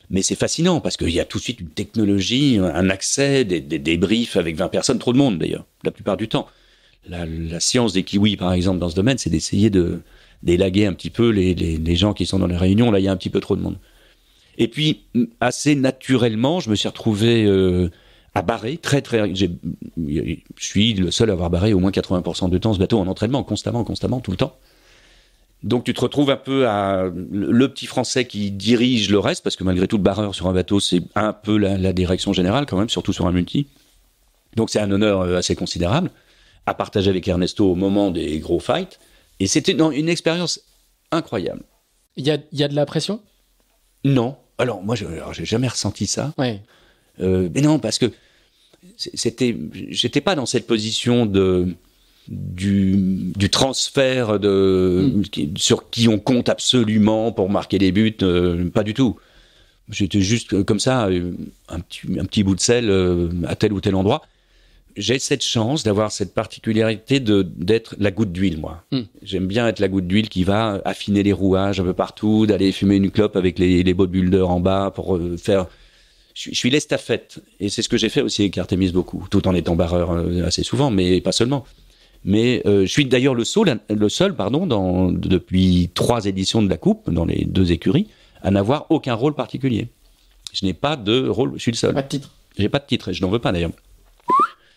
Mais c'est fascinant parce qu'il y a tout de suite une technologie, un accès, des, débriefs avec 20 personnes, trop de monde d'ailleurs, la plupart du temps. La, science des kiwis, par exemple, dans ce domaine, c'est d'essayer de d'élaguer un petit peu les, les, gens qui sont dans les réunions. Là, il y a un petit peu trop de monde. Et puis, assez naturellement, je me suis retrouvé à barrer très très. Je suis le seul à avoir barré au moins 80% de temps ce bateau en entraînement, constamment, constamment, tout le temps. Donc tu te retrouves un peu à le petit français qui dirige le reste, parce que malgré tout, le barreur sur un bateau, c'est un peu la, direction générale quand même, surtout sur un multi. Donc c'est un honneur euh, assez considérable à partager avec Ernesto au moment des gros fights. Et c'était une expérience incroyable. Il y a, y a, de la pression Non. Alors moi, je n'ai jamais ressenti ça. Ouais. Euh, mais non, parce que c'était, j'étais pas dans cette position de du, transfert de mm. sur qui on compte absolument pour marquer des buts, euh, pas du tout. J'étais juste euh, comme ça, un petit, un petit bout de sel à tel ou tel endroit. J'ai cette chance d'avoir cette particularité de d'être la goutte d'huile, moi. Mm. J'aime bien être la goutte d'huile qui va affiner les rouages un peu partout, d'aller fumer une clope avec les, les en bas pour faire je suis l'estafette. Et c'est ce que j'ai fait aussi avec Artemis beaucoup, tout en étant barreur euh, assez souvent, mais pas seulement. Mais euh, je suis d'ailleurs le seul, le seul pardon, depuis trois éditions de la Coupe, dans les deux écuries, à n'avoir aucun rôle particulier. Je n'ai pas de rôle, je suis le seul. Pas de titre. J'ai pas de titre, et je n'en veux pas d'ailleurs.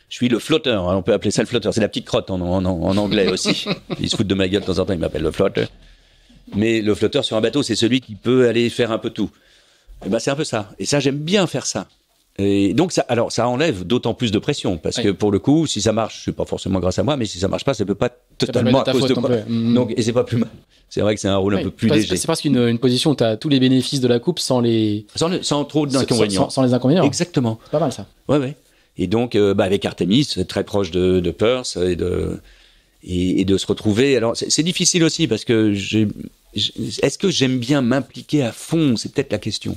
Je suis le flotteur, hein. on peut appeler ça le flotteur, c'est la petite crotte en, anglais aussi. Ils se foutent de ma gueule de temps en temps, ils m'appellent le flotteur. Mais le flotteur sur un bateau, c'est celui qui peut aller faire un peu tout. Eh ben, c'est un peu ça. Et ça, j'aime bien faire ça. Et donc, ça, alors, ça enlève d'autant plus de pression, parce que pour le coup, si ça marche, c'est pas forcément grâce à moi, mais si ça marche pas, ça peut pas totalement à cause de moi. Donc, et c'est pas plus mal. C'est vrai que c'est un rôle un peu plus léger. C'est parce qu'une position où tu as tous les bénéfices de la coupe sans les. Sans, sans trop d'inconvénients. Sans, les inconvénients. Exactement. C'est pas mal ça. Ouais, ouais. Et donc, euh, bah, avec Artemis, très proche de, de et de, et, de se retrouver. Alors, c'est difficile aussi, parce que j'ai. Est-ce que j'aime bien m'impliquer à fond C'est peut-être la question.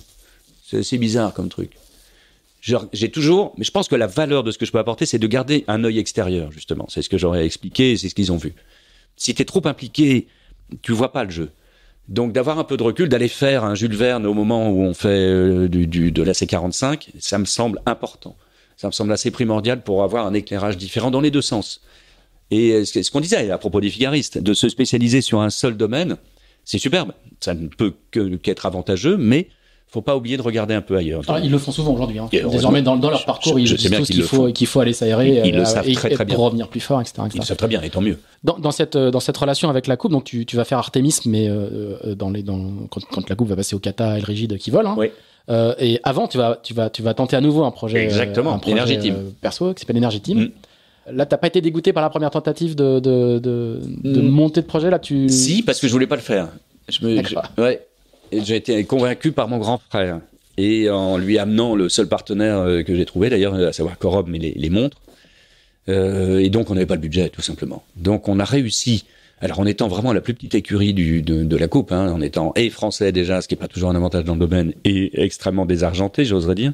C'est bizarre comme truc. J'ai toujours, mais je pense que la valeur de ce que je peux apporter, c'est de garder un œil extérieur, justement. C'est ce que j'aurais expliqué, c'est ce qu'ils ont vu. Si tu es trop impliqué, tu vois pas le jeu. Donc d'avoir un peu de recul, d'aller faire un Jules Verne au moment où on fait euh, du, de la C45, ça me semble important. Ça me semble assez primordial pour avoir un éclairage différent dans les deux sens. Et euh, ce qu'on disait à propos des figaristes, de se spécialiser sur un seul domaine, c'est superbe. Ça ne peut qu'être avantageux, mais faut pas oublier de regarder un peu ailleurs. Ah, ils le font souvent aujourd'hui. Hein. Désormais, dans, leur parcours, je, ils sais bien qu'il faut, qu'il faut aller s'aérer euh, pour revenir plus fort, etc. Ils le savent très bien, et tant mieux. Dans, cette, euh, dans cette relation avec la coupe, donc tu, vas faire Artemis, mais euh, dans quand, la coupe va passer au Kata et le Rigide qui volent. Hein. et avant, tu vas, tu, vas, tu vas tenter à nouveau un projet, Exactement, un projet énergétique. perso qui s'appelle Energy Team. Mm. Là, pas été dégoûté par la première tentative de, mm. monter de, projet là, tu... Si, parce que je voulais pas le faire. Je me, ouais, j'ai été convaincu par mon grand frère. Et en lui amenant le seul partenaire euh, que j'ai trouvé, d'ailleurs, à savoir Corob, mais les, montres. Euh, et donc, on n'avait pas le budget, tout simplement. Donc, on a réussi. Alors, en étant vraiment la plus petite écurie de, la Coupe, hein, en étant et français déjà, ce qui n'est pas toujours un avantage dans le domaine, et extrêmement désargenté, j'oserais dire,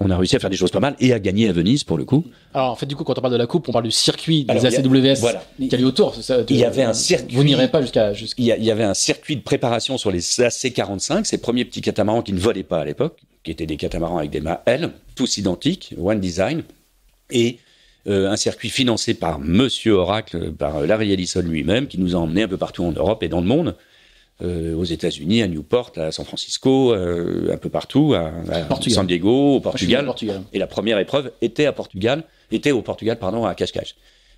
on a réussi à faire des choses pas mal et à gagner à Venise pour le coup. Alors en fait du coup quand on parle de la coupe, on parle du circuit des ACWS qui a lieu autour. il y avait un circuit. Vous n'irez pas jusqu'à. il, y avait un circuit de préparation sur les AC45, ces premiers petits catamarans qui ne volaient pas à l'époque, qui étaient des catamarans avec des mâts L, tous identiques, One Design, et euh, un circuit financé par Monsieur Oracle, par euh, Larry Ellison lui-même, qui nous a emmenés un peu partout en Europe et dans le monde. Euh, aux États-Unis, à Newport, à San Francisco, euh, un peu partout, à, San Diego, au Portugal. Et la première épreuve était à Portugal, était au Portugal, pardon, à Cascais.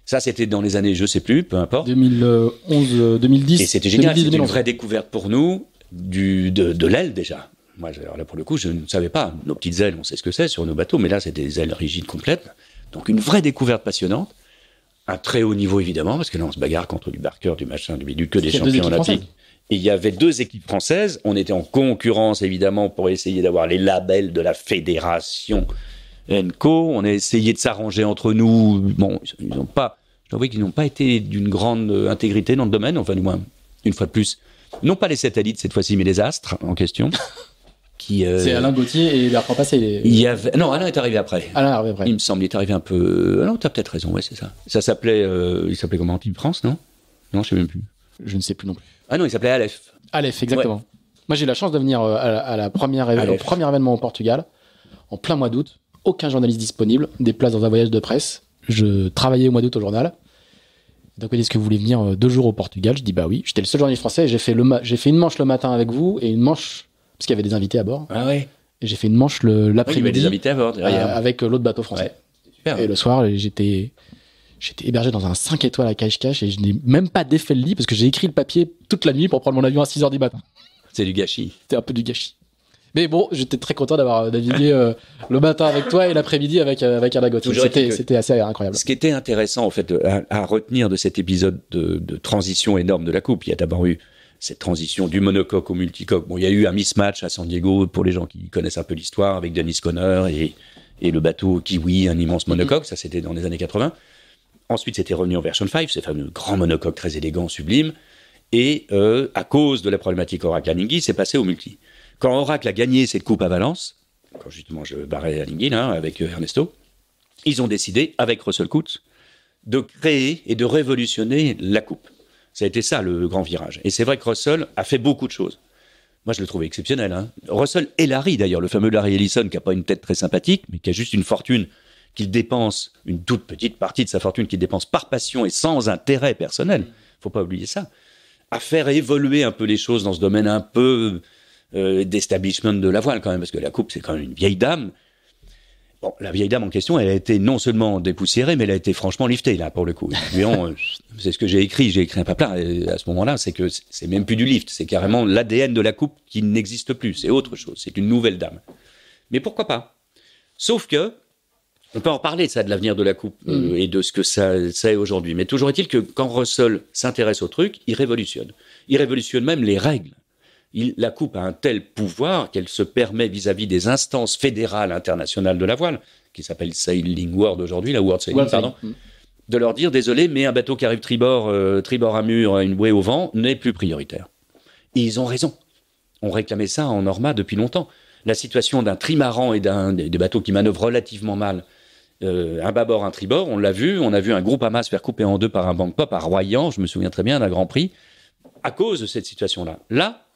Ça, c'était dans les années, je sais plus, peu importe. 2011, 2010. Euh, Et c'était génial, c'était une vraie découverte pour nous du, de, de l'aile déjà. Moi, alors là, pour le coup, je ne savais pas. Nos petites ailes, on sait ce que c'est sur nos bateaux, mais là, c'était des ailes rigides complètes. Donc, une vraie découverte passionnante. Un très haut niveau, évidemment, parce que là, on se bagarre contre du barqueur, du machin, du bidule, que des champions olympiques il y avait deux équipes françaises. On était en concurrence, évidemment, pour essayer d'avoir les labels de la fédération NCO. On a essayé de s'arranger entre nous. Bon, ils n'ont pas, je dois qu'ils n'ont pas été d'une grande euh, intégrité dans le domaine, enfin, du moins, une fois de plus. Non pas les satellites cette fois-ci, mais les astres en question. Euh, c'est Alain Gauthier et Bertrand Passé. Les... Il y avait... Non, Alain est arrivé après. Alain est arrivé après. Il me semble, il est arrivé un peu. Alain, euh, tu as peut-être raison, ouais, c'est ça. Ça s'appelait. Il s'appelait comment Team France, non Non, je sais même plus. Je ne sais plus non plus. Ah non, il s'appelait Aleph. Aleph, exactement. Moi, j'ai eu la chance de venir euh, à, la, première, au premier événement au Portugal, en plein mois d'août. Aucun journaliste disponible, des places dans un voyage de presse. Je travaillais au mois d'août au journal. Donc, est-ce que vous voulez venir euh, deux jours au Portugal. Je dis bah oui. J'étais le seul journaliste français. J'ai fait, le j'ai fait une manche le matin avec vous et une manche parce qu'il y avait des invités à bord. Ah oui Et j'ai fait une manche l'après-midi. il y avait des invités à bord. Euh, avec l'autre bateau français. Et le soir, j'étais J'étais hébergé dans un 5 étoiles à Cache-Cache et je n'ai même pas défait le lit parce que j'ai écrit le papier toute la nuit pour prendre mon avion à 6h du matin. C'est du gâchis. C'était un peu du gâchis. Mais bon, j'étais très content d'avoir euh, navigué euh, le matin avec toi et l'après-midi avec euh, avec avec C'était assez incroyable. Ce qui était intéressant en fait à, retenir de cet épisode de, transition énorme de la coupe, il y a d'abord eu cette transition du monocoque au multicoque. Bon, il y a eu un mismatch à San Diego pour les gens qui connaissent un peu l'histoire avec Dennis Conner et, et le bateau Kiwi, un immense monocoque. Ça, c'était dans les années 80. Ensuite, c'était revenu en version 5, ce fameux grand monocoque très élégant, sublime. Et euh, à cause de la problématique Oracle Aningui, c'est passé au multi. Quand Oracle a gagné cette coupe à Valence, quand justement je barrais Aningui avec euh, Ernesto, ils ont décidé, avec Russell Coutts, de créer et de révolutionner la coupe. Ça a été ça le grand virage. Et c'est vrai que Russell a fait beaucoup de choses. Moi, je le trouvais exceptionnel. Hein. Russell et Larry, d'ailleurs, le fameux Larry Ellison, qui n'a pas une tête très sympathique, mais qui a juste une fortune qu'il dépense une toute petite partie de sa fortune qu'il dépense par passion et sans intérêt personnel. Faut pas oublier ça. À faire évoluer un peu les choses dans ce domaine un peu euh, d'establishment de la voile quand même, parce que la coupe c'est quand même une vieille dame. Bon, la vieille dame en question, elle a été non seulement dépoussiérée, mais elle a été franchement liftée là pour le coup. c'est ce que j'ai écrit, j'ai écrit un plein à ce moment-là, c'est que c'est même plus du lift, c'est carrément l'ADN de la coupe qui n'existe plus, c'est autre chose, c'est une nouvelle dame. Mais pourquoi pas Sauf que on peut en parler ça, de l'avenir de la coupe euh, mm. et de ce que ça, est aujourd'hui. Mais toujours est-il que quand Russell s'intéresse au truc, il révolutionne. Il révolutionne même les règles. la coupe a un tel pouvoir qu'elle se permet vis-à-vis des instances fédérales internationales de la voile, qui s'appelle Sailing World aujourd'hui, la World Sailing, pardon, mm. de leur dire désolé, mais un bateau qui arrive tribord, euh, tribord à mur, une bouée au vent, n'est plus prioritaire. Et ils ont raison. On réclamait ça en Norma depuis longtemps. La situation d'un trimaran et d'un des bateaux qui manœuvrent relativement mal euh, un bâbord, un tribord, on l'a vu, on a vu un groupe Hamas faire couper en deux par un banque pop à Royan, je me souviens très bien d'un Grand Prix, à cause de cette situation-là. Là,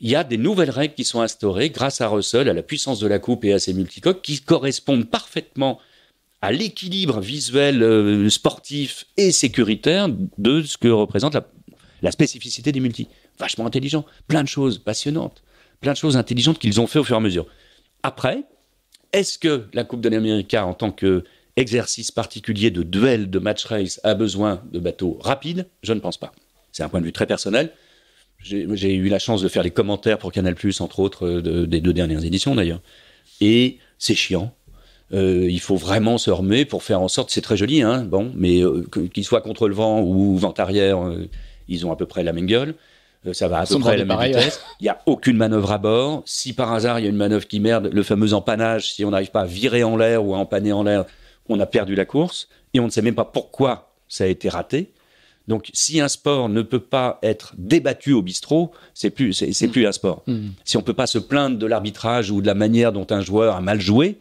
il y a des nouvelles règles qui sont instaurées grâce à Russell, à la puissance de la coupe et à ses multicoques, qui correspondent parfaitement à l'équilibre visuel, euh, sportif et sécuritaire de ce que représente la, la spécificité des multis. Vachement intelligent, plein de choses passionnantes, plein de choses intelligentes qu'ils ont fait au fur et à mesure. Après, est-ce que la Coupe de l'Amérique en tant qu'exercice particulier de duel, de match race, a besoin de bateaux rapides Je ne pense pas. C'est un point de vue très personnel. J'ai eu la chance de faire les commentaires pour Canal, entre autres, des deux dernières éditions d'ailleurs. Et c'est chiant. Euh, il faut vraiment se remuer pour faire en sorte, c'est très joli, hein, bon, mais euh, qu'ils soient contre le vent ou vent arrière, euh, ils ont à peu près la même gueule. Euh, ça va à peu Il n'y a aucune manœuvre à bord. Si par hasard il y a une manœuvre qui merde, le fameux empannage, si on n'arrive pas à virer en l'air ou à empanner en l'air, on a perdu la course et on ne sait même pas pourquoi ça a été raté. Donc, si un sport ne peut pas être débattu au bistrot, c'est plus, c'est, mm. plus un sport. Mm. Si on peut pas se plaindre de l'arbitrage ou de la manière dont un joueur a mal joué,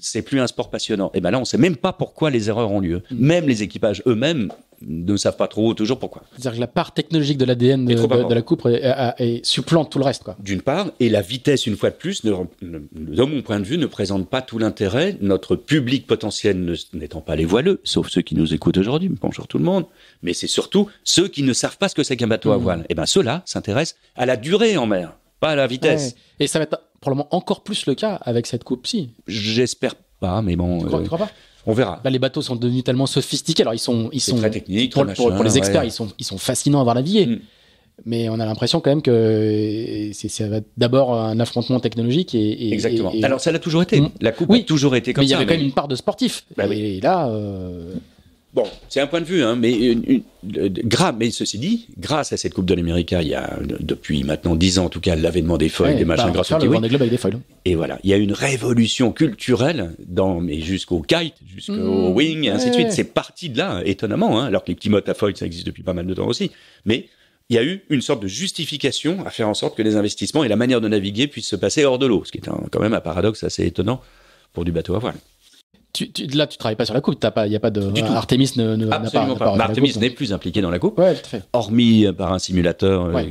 c'est plus un sport passionnant. Et eh ben là, on sait même pas pourquoi les erreurs ont lieu. Mm. Même les équipages eux-mêmes ne savent pas trop toujours pourquoi. C'est-à-dire que la part technologique de l'ADN de, la coupe est, supplante tout le reste. D'une part, et la vitesse, une fois de plus, ne, de mon point de vue, ne présente pas tout l'intérêt. Notre public potentiel n'étant pas les voileux, sauf ceux qui nous écoutent aujourd'hui, bonjour tout le monde, mais c'est surtout ceux qui ne savent pas ce que c'est qu'un bateau à mm. voile. Et eh bien ceux-là s'intéressent à la durée en mer, pas à la vitesse. Et ça va être probablement encore plus le cas avec cette coupe si. J'espère pas, mais bon. Tu crois, euh, pas on verra. Bah, les bateaux sont devenus tellement sophistiqués. Alors, ils sont, ils sont très techniques. Pour, pour, les experts, ils sont, ils sont fascinants à voir naviguer. Mm. Mais on a l'impression quand même que c'est, d'abord un affrontement technologique et, exactement. Alors ça l'a toujours été. Mm. La coupe a toujours été comme mais Il y avait quand même une part de sportif. Bah et, là. Euh, Bon, c'est un point de vue, hein, mais, ceci dit, grâce à cette Coupe de l'Amérique, il y a depuis maintenant dix ans en tout cas l'avènement des foils, des machins grâce au Kiwi. Et voilà, il y a une révolution culturelle dans mais jusqu'au kite, jusqu'au mmh. wing, et ainsi de suite. C'est parti de là, étonnamment, hein, alors que les petits mots à feuilles ça existe depuis pas mal de temps aussi. Mais il y a eu une sorte de justification à faire en sorte que les investissements et la manière de naviguer puissent se passer hors de l'eau, ce qui est quand même un paradoxe assez étonnant pour du bateau à voile. Tu, tu, là, tu travailles pas sur la coupe. Il y a pas de. Du Artemis ne, pas. n'est plus impliqué dans la coupe. Ouais, Hormis euh, par un simulateur euh,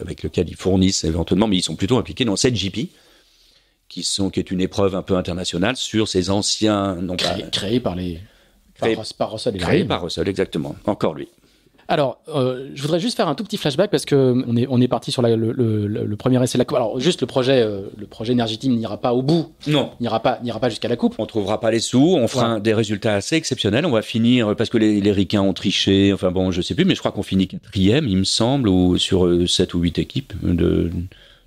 avec lequel ils fournissent éventuellement, mais ils sont plutôt impliqués dans cette GP. Qui, sont, qui est une épreuve un peu internationale sur ces anciens. Non, par les. Russell. Créé par Russell, exactement. Encore lui. Alors, euh, je voudrais juste faire un tout petit flashback parce que euh, on est, on est parti sur le, premier essai de la coupe. Alors, juste le projet, énergétique le projet n'ira pas au bout. Non. N'ira pas, n'ira pas jusqu'à la coupe. On trouvera pas les sous. On fera des résultats assez exceptionnels. On va finir euh, parce que les, les ont triché. Enfin bon, je sais plus, mais je crois qu'on finit quatrième, il me semble, ou sur sept ou huit équipes de,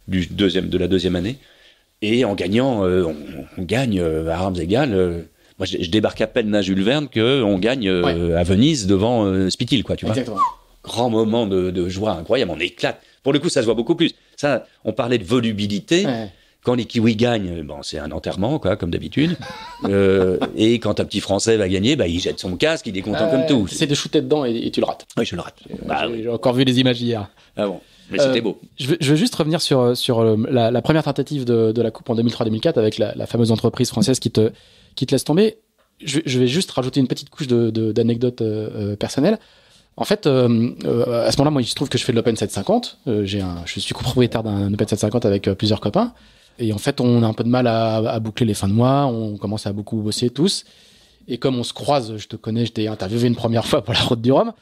du deuxième, de la deuxième année. Et en gagnant, on, gagne à armes égales moi, je, débarque à peine à Jules Verne que on gagne euh, à Venise devant euh, Spitil. quoi, tu vois. Grand moment de, joie incroyable, on éclate. Pour le coup, ça se voit beaucoup plus. Ça, on parlait de volubilité. Quand les Kiwis gagnent, bon, c'est un enterrement, quoi, comme d'habitude. Euh, et quand un petit Français va gagner, bah, il jette son casque, il est content ah comme tout. C'est de shooter dedans et, tu le rates. Oui, je le rate. Bah j'ai bah, oui. encore vu les images hier. Ah bon. Mais c'était euh, beau. Je veux, juste revenir sur, sur euh, la, première tentative de, de, la Coupe en 2003-2004 avec la, fameuse entreprise française qui te, qui te laisse tomber. Je, vais juste rajouter une petite couche d'anecdotes de, euh, personnelles. En fait, à ce moment-là, moi, il se trouve que je fais de l'Open 750. j'ai un, je suis copropriétaire d'un Open 750 avec plusieurs copains. Et en fait, on a un peu de mal à, à, boucler les fins de mois. On commence à beaucoup bosser tous. Et comme on se croise, je te connais, je t'ai interviewé une première fois pour la route du Rhum.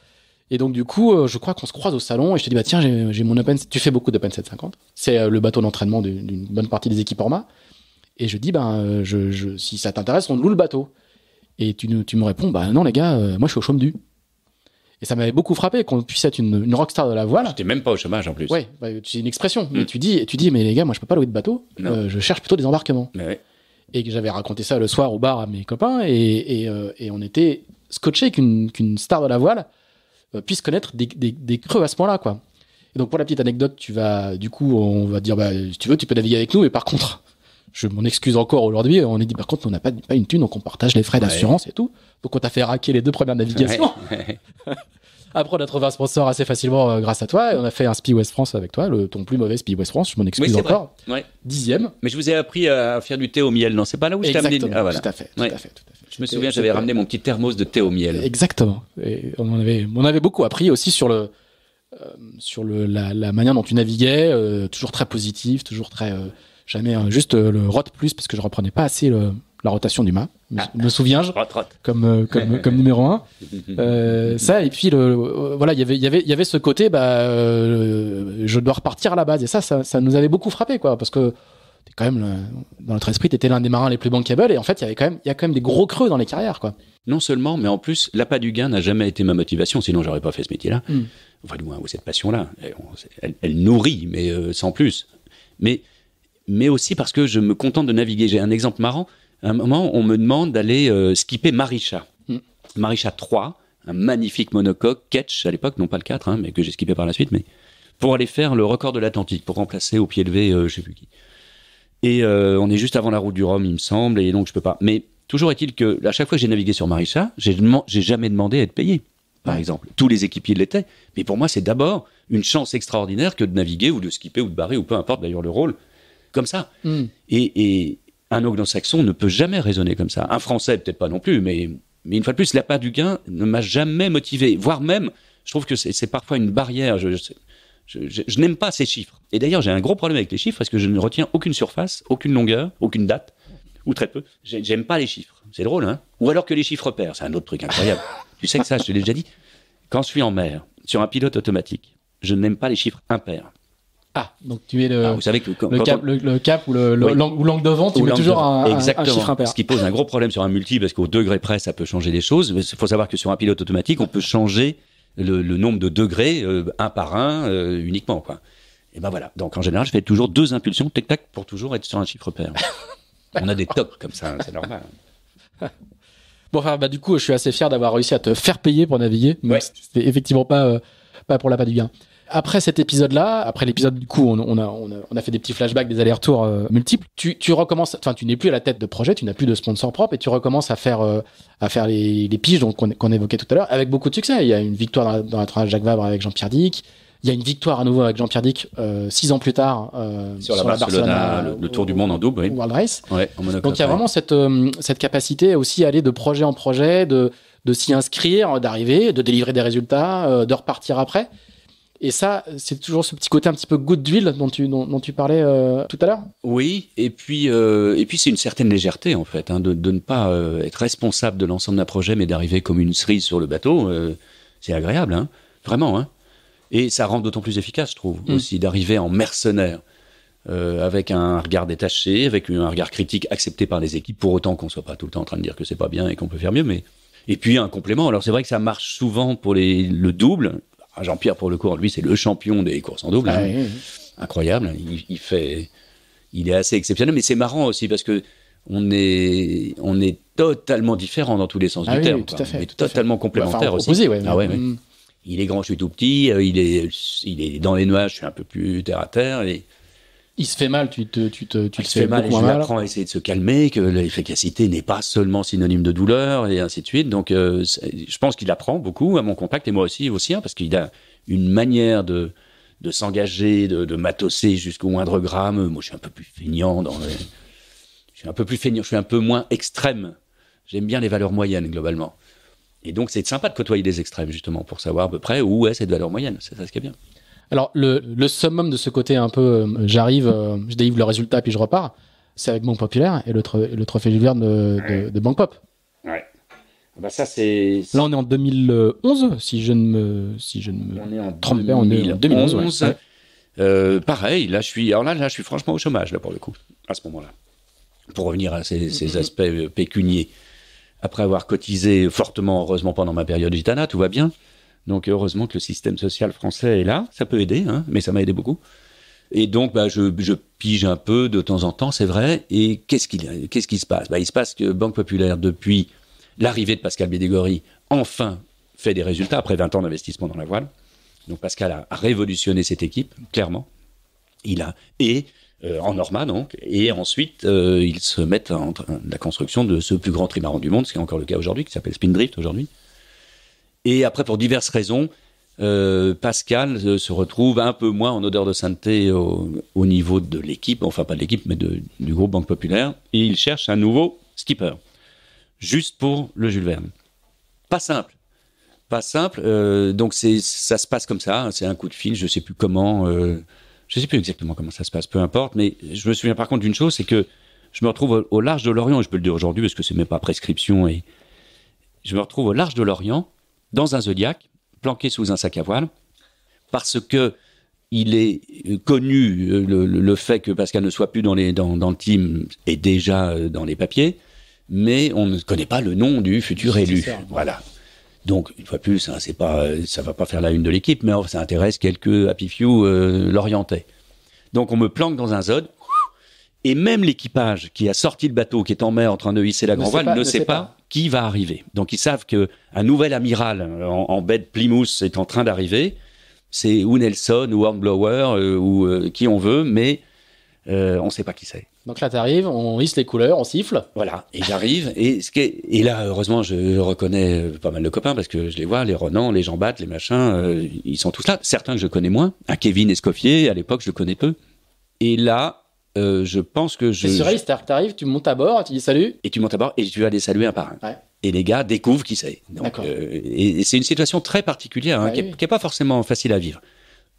Et donc, du coup, euh, je crois qu'on se croise au salon et je te dis, bah tiens, j'ai mon Open, tu fais beaucoup d'Open 750. C'est euh, le bateau d'entraînement d'une bonne partie des équipes Orma. Et je dis, ben, euh, je, si ça t'intéresse, on loue le bateau. Et tu, me réponds, bah non, les gars, moi je suis au chôme du. Et ça m'avait beaucoup frappé qu'on puisse être une, une rockstar de la voile. J'étais même pas au chômage en plus. Ouais, bah, c'est une expression. Mais hmm. tu dis, tu dis, mais les gars, moi je peux pas louer de bateau. je cherche plutôt des embarquements. Mais Et j'avais raconté ça le soir au bar à mes copains et, on était scotché qu'une star de la voile euh, puissent connaître des, des, creux à ce là quoi. Et donc pour la petite anecdote, tu vas, du coup, on va dire, bah, si tu veux, tu peux naviguer avec nous, mais par contre, je m'en excuse encore aujourd'hui, on est dit, par contre, on n'a pas, une thune, donc on partage les frais d'assurance et tout. Donc on t'a fait raquer les deux premières navigations. Après, on a trouvé un sponsor assez facilement euh, grâce à toi. Et on a fait un Speed West France avec toi, le, ton plus mauvais Speed West France. Je m'en excuse encore. Dixième. Mais je vous ai appris à faire du thé au miel, non C'est pas là où je ah, tout à fait. Je me souviens, j'avais ramené mon petit thermos de thé au miel. Exactement. Et on avait, on avait beaucoup appris aussi sur le, euh, sur le, la, manière dont tu naviguais, euh, toujours très positif, toujours très, euh, jamais hein, juste le rot plus parce que je reprenais pas assez la rotation du mât. Me, me souviens-je rot, rot. Comme comme, comme numéro un. ça et puis le, voilà, il y avait il y avait il y avait ce côté bah je dois repartir à la base et ça ça, ça nous avait beaucoup frappé quoi parce que quand même dans notre esprit, étais l'un des marins les plus bankable et en fait, il y avait quand même, il y a quand même des gros creux dans les carrières, quoi. Non seulement, mais en plus, l'appât du gain n'a jamais été ma motivation, sinon j'aurais pas fait ce métier-là. Hmm. Enfin, du moins, ou cette passion-là. Elle, nourrit, mais euh, sans plus. Mais, mais aussi parce que je me contente de naviguer. J'ai un exemple marrant. À un moment, on me demande d'aller euh, skipper maricha 3, hmm. un magnifique monocoque, catch à l'époque, non pas le 4, hein, mais que j'ai skippé par la suite, mais pour aller faire le record de l'Atlantique, pour remplacer au pied levé, je euh, je sais plus qui. Et euh, on est juste avant la route du Rhum, il me semble, et donc je peux pas. Mais toujours est-il que à chaque fois que j'ai navigué sur Marisha, j'ai n'ai jamais demandé à être payé, par exemple. Tous les équipiers l'étaient. Mais pour moi, c'est d'abord une chance extraordinaire que de naviguer ou de skipper ou de barrer ou peu importe d'ailleurs le rôle, comme ça. Hmm. Et, un anglo-saxon ne peut jamais raisonner comme ça. Un français, peut-être pas non plus, mais, mais une fois de plus, l'appât du gain ne m'a jamais motivé, voire même je trouve que c'est parfois une barrière. je, je, n'aime pas ces chiffres. Et d'ailleurs, j'ai un gros problème avec les chiffres parce que je ne retiens aucune surface, aucune longueur, aucune date, ou très peu. J'aime pas les chiffres. C'est drôle, hein Ou alors que les chiffres perdent. C'est un autre truc incroyable. tu sais que ça, je te l'ai déjà dit. Quand je suis en mer, sur un pilote automatique, je n'aime pas les chiffres impairs. Ah, donc tu es le, ah, vous savez le, cap, ou l'angle, de vente tu toujours un, chiffre impair. Ce qui pose un gros problème sur un multi, parce qu'au degré près, ça peut changer les choses. Il faut savoir que sur un pilote automatique, on peut changer le, nombre de degrés euh, un par un euh, uniquement. Quoi. Et ben voilà. Donc en général, je fais toujours deux impulsions, tic tac, pour toujours être sur un chiffre pair. On a des tops comme ça, hein, c'est normal. bon, bah, du coup, je suis assez fier d'avoir réussi à te faire payer pour naviguer. Ouais. C'était effectivement pas, euh, pas pour la pas du bien après cet épisode-là, après l'épisode du coup, on, on, a, on, a, on, a, fait des petits flashbacks, des allers-retours euh, multiples. Tu, tu recommences, enfin, tu n'es plus à la tête de projet, tu n'as plus de sponsor propre et tu recommences à faire, euh, à faire les, les piges qu'on évoquait tout à l'heure avec beaucoup de succès. Il y a une victoire dans la, dans Jacques Vabre avec Jean-Pierre Dick. Il y a une victoire à nouveau avec Jean-Pierre Dick euh, six ans plus tard sur, la, Barcelona, le, Tour du Monde en double, oui. World Race. Donc il y a vraiment cette, cette capacité à aussi aller de projet en projet, de, de s'y inscrire, d'arriver, de délivrer des résultats, de repartir après. Et ça, c'est toujours ce petit côté un petit peu goutte d'huile dont tu, dont, tu parlais euh, tout à l'heure. Oui, et puis, euh, et puis c'est une certaine légèreté en fait, hein, de, de, ne pas euh, être responsable de l'ensemble d'un projet, mais d'arriver comme une cerise sur le bateau. c'est agréable, hein, vraiment. Hein. Et ça rend d'autant plus efficace, je trouve, mm. aussi, d'arriver en mercenaire. avec un regard détaché, avec un regard critique accepté par les équipes, pour autant qu'on soit pas tout le temps en train de dire que c'est pas bien et qu'on peut faire mieux, mais et puis un complément. Alors c'est vrai que ça marche souvent pour les, le double ah, Jean-Pierre, pour le coup, lui, c'est le champion des courses en double. Hein. Incroyable. Hein. Il, fait, il est assez exceptionnel, mais c'est marrant aussi parce que on est, totalement différents dans tous les sens du terme. totalement complémentaires aussi. Ah il est grand, je suis tout petit. Euh, il est, dans les nuages, je suis un peu plus terre à terre. Et il se fait mal, tu te, tu te, tu ah, il fais fait mal. Et je apprends à essayer de se calmer, que l'efficacité n'est pas seulement synonyme de douleur et ainsi de suite. Donc, euh, je pense qu'il apprend beaucoup à mon contact et moi aussi, aussi, hein, parce qu'il a une manière de, de s'engager, de, de matosser jusqu'au moindre gramme. Moi, je suis un peu plus feignant dans Je suis un peu plus feignant, je suis un peu moins extrême. J'aime bien les valeurs moyennes, globalement. Et donc, c'est sympa de côtoyer des extrêmes, justement, pour savoir à peu près où est cette valeur moyenne. C'est ça ce qui est bien. Alors, le, le, summum de ce côté un peu, euh, j'arrive, euh, je délivre le résultat, puis je repars, c'est avec Banque Populaire et le, le trophée Gilbert de, de, Banque Pop. Ouais. Ah bah ça, c'est. Là, on est en 2011, si je ne me, si je ne me on est en trompe pas, on est en 2011. Euh, pareil, là je, suis, alors là, là, je suis franchement au chômage, là, pour le coup, à ce moment-là. Pour revenir à ces, ces mm-hmm. aspects pécuniers. Après avoir cotisé fortement, heureusement, pendant ma période gitana, tout va bien. Donc heureusement que le système social français est là, ça peut aider, hein, mais ça m'a aidé beaucoup. Et donc, bah, je, pige un peu de temps en temps, c'est vrai. Et qu'est-ce qui, qu'est-ce qui se passe bah, Il se passe que Banque Populaire, depuis l'arrivée de Pascal Bédégory, enfin fait des résultats après 20 ans d'investissement dans la voile. Donc Pascal a révolutionné cette équipe, clairement. Il a et euh, en Norma donc, et ensuite euh, ils se mettent en la construction de ce plus grand trimaran du monde, ce qui est encore le cas aujourd'hui, qui s'appelle Spindrift aujourd'hui. Et après, pour diverses raisons, euh, Pascal euh, se retrouve un peu moins en odeur de sainteté au, niveau de l'équipe, enfin pas de l'équipe, mais du groupe Banque Populaire, et il cherche un nouveau skipper, juste pour le Jules Verne. Pas simple, pas simple. Euh, donc c'est ça se passe comme ça, hein, c'est un coup de fil, je ne sais plus comment, je je sais plus exactement comment ça se passe, peu importe. Mais je me souviens par contre d'une chose, c'est que je me retrouve au, large de l'Orient, et je peux le dire aujourd'hui parce que ce n'est même pas prescription et je me retrouve au large de l'Orient dans un zodiaque, planqué sous un sac à voile, parce que il est euh, connu euh, le, fait que Pascal ne soit plus dans, les, dans le team est déjà euh, dans les papiers, mais on ne connaît pas le nom du futur élu. Voilà. Donc, une fois plus, ça hein, c'est pas, ça va pas faire la une de l'équipe, mais ça intéresse quelques Happy Few euh, Donc, on me planque dans un zode, et même l'équipage qui a sorti le bateau, qui est en mer en train de hisser la grand voile, ne, sait pas, qui va arriver. Donc ils savent que un nouvel amiral euh, en, en baie de Plymouth est en train d'arriver. C'est ou Nelson ou Hornblower euh, ou euh, qui on veut, mais on ne sait pas qui c'est. Donc là, tu arrives, on hisse les couleurs, on siffle. Voilà, et j'arrive. et, ce qui et là, heureusement, je reconnais pas mal de copains parce que je les vois, les Renan, les Jean-Batte, les machins, ils sont tous là. Certains que je connais moins. Un Kevin Escoffier, à l'époque, je le connais peu. Et là, euh, je pense que je. C'est vrai, c'est-à-dire que t'arrives, tu montes à bord, tu dis salut. Et tu montes à bord et tu vas les saluer un par un. Et les gars découvrent qui c'est. Euh, et, c'est une situation très particulière, hein, bah qui n'est pas forcément facile à vivre.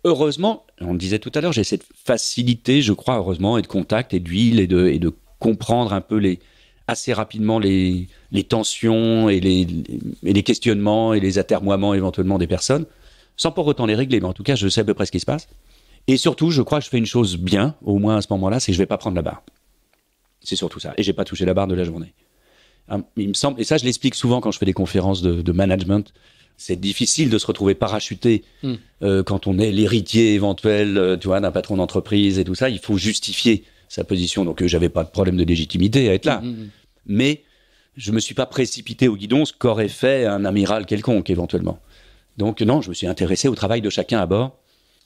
Heureusement, on le disait tout à l'heure, j'ai cette facilité, je crois, heureusement, et de contact, et d'huile, et de, et de comprendre un peu les, assez rapidement les, les tensions et les, et les questionnements et les atermoiements éventuellement des personnes, sans pour autant les régler, mais en tout cas, je sais à peu près ce qui se passe. Et surtout, je crois que je fais une chose bien, au moins à ce moment-là, c'est que je ne vais pas prendre la barre. C'est surtout ça. Et je n'ai pas touché la barre de la journée. Ah, il me semble, et ça je l'explique souvent quand je fais des conférences de, management, c'est difficile de se retrouver parachuté hmm. euh, quand on est l'héritier éventuel euh, tu vois, d'un patron d'entreprise et tout ça. Il faut justifier sa position. Donc je euh, j'avais pas de problème de légitimité à être là. Hmm, hmm, Mais je ne me suis pas précipité au guidon, ce qu'aurait fait un amiral quelconque éventuellement. Donc non, je me suis intéressé au travail de chacun à bord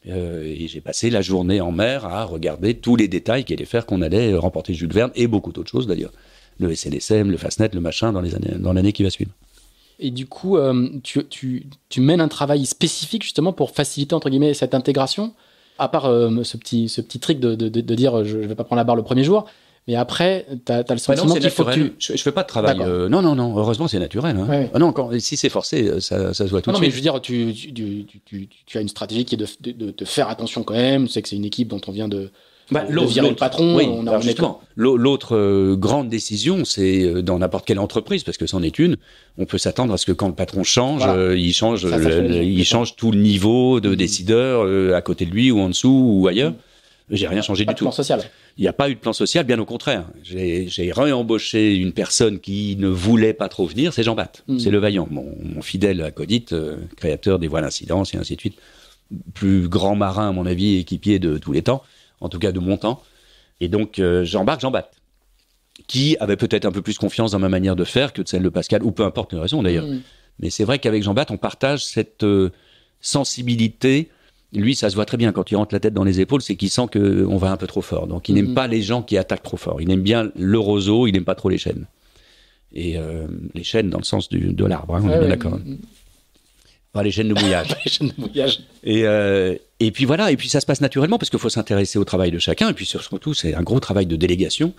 euh, et j'ai passé la journée en mer à regarder tous les détails qui allaient faire qu'on allait remporter Jules Verne et beaucoup d'autres choses d'ailleurs. Le SNSM, le Fastnet, le machin dans l'année qui va suivre. Et du coup, euh, tu, mènes un travail spécifique justement pour faciliter entre guillemets cette intégration. À part euh, ce, petit, trick de dire je ne vais pas prendre la barre le premier jour, mais après, tu as, le bah sentiment qu'il faut que tu... Je, ne fais pas de travail. Euh, non, non, non. Heureusement, c'est naturel. Hein. Ah non, quand, si c'est forcé, euh, ça, ça, se voit tout de suite. Non, mais je veux dire, tu, as une stratégie qui est de, de, faire attention quand même. Tu sais que c'est une équipe dont on vient de... Bah, l'autre, virer le patron, L'autre euh, grande décision, c'est dans n'importe quelle entreprise, parce que c'en est une, on peut s'attendre à ce que quand le patron change, il change, il change tout le niveau de mm-hmm. décideur à côté de lui ou en dessous ou ailleurs. Mm-hmm. J'ai rien changé pas du de tout. Plan social. Il n'y a pas eu de plan social, bien au contraire. J'ai réembauché une personne qui ne voulait pas trop venir, c'est Jean Bat, hmm. c'est le vaillant, mon, fidèle acolyte, euh, créateur des voies d'incidence et ainsi de suite. Plus grand marin, à mon avis, équipier de tous les temps, en tout cas de mon temps. Et donc, euh, j'embarque Jean Bat, qui avait peut-être un peu plus confiance dans ma manière de faire que celle de Pascal, ou peu importe les raisons d'ailleurs. Hmm. Mais c'est vrai qu'avec Jean Batte, on partage cette euh, sensibilité lui, ça se voit très bien quand il rentre la tête dans les épaules, c'est qu'il sent qu'on va un peu trop fort. Donc, il n'aime mhm. pas les gens qui attaquent trop fort. Il aime bien le roseau, il n'aime pas trop les chênes. Et euh, les chênes dans le sens de l'arbre, hein, on ah est bien d'accord. Pas les chaînes de mouillage. de Et, euh, et puis voilà, et puis ça se passe naturellement parce qu'il faut s'intéresser au travail de chacun. Et puis surtout, c'est un gros travail de délégation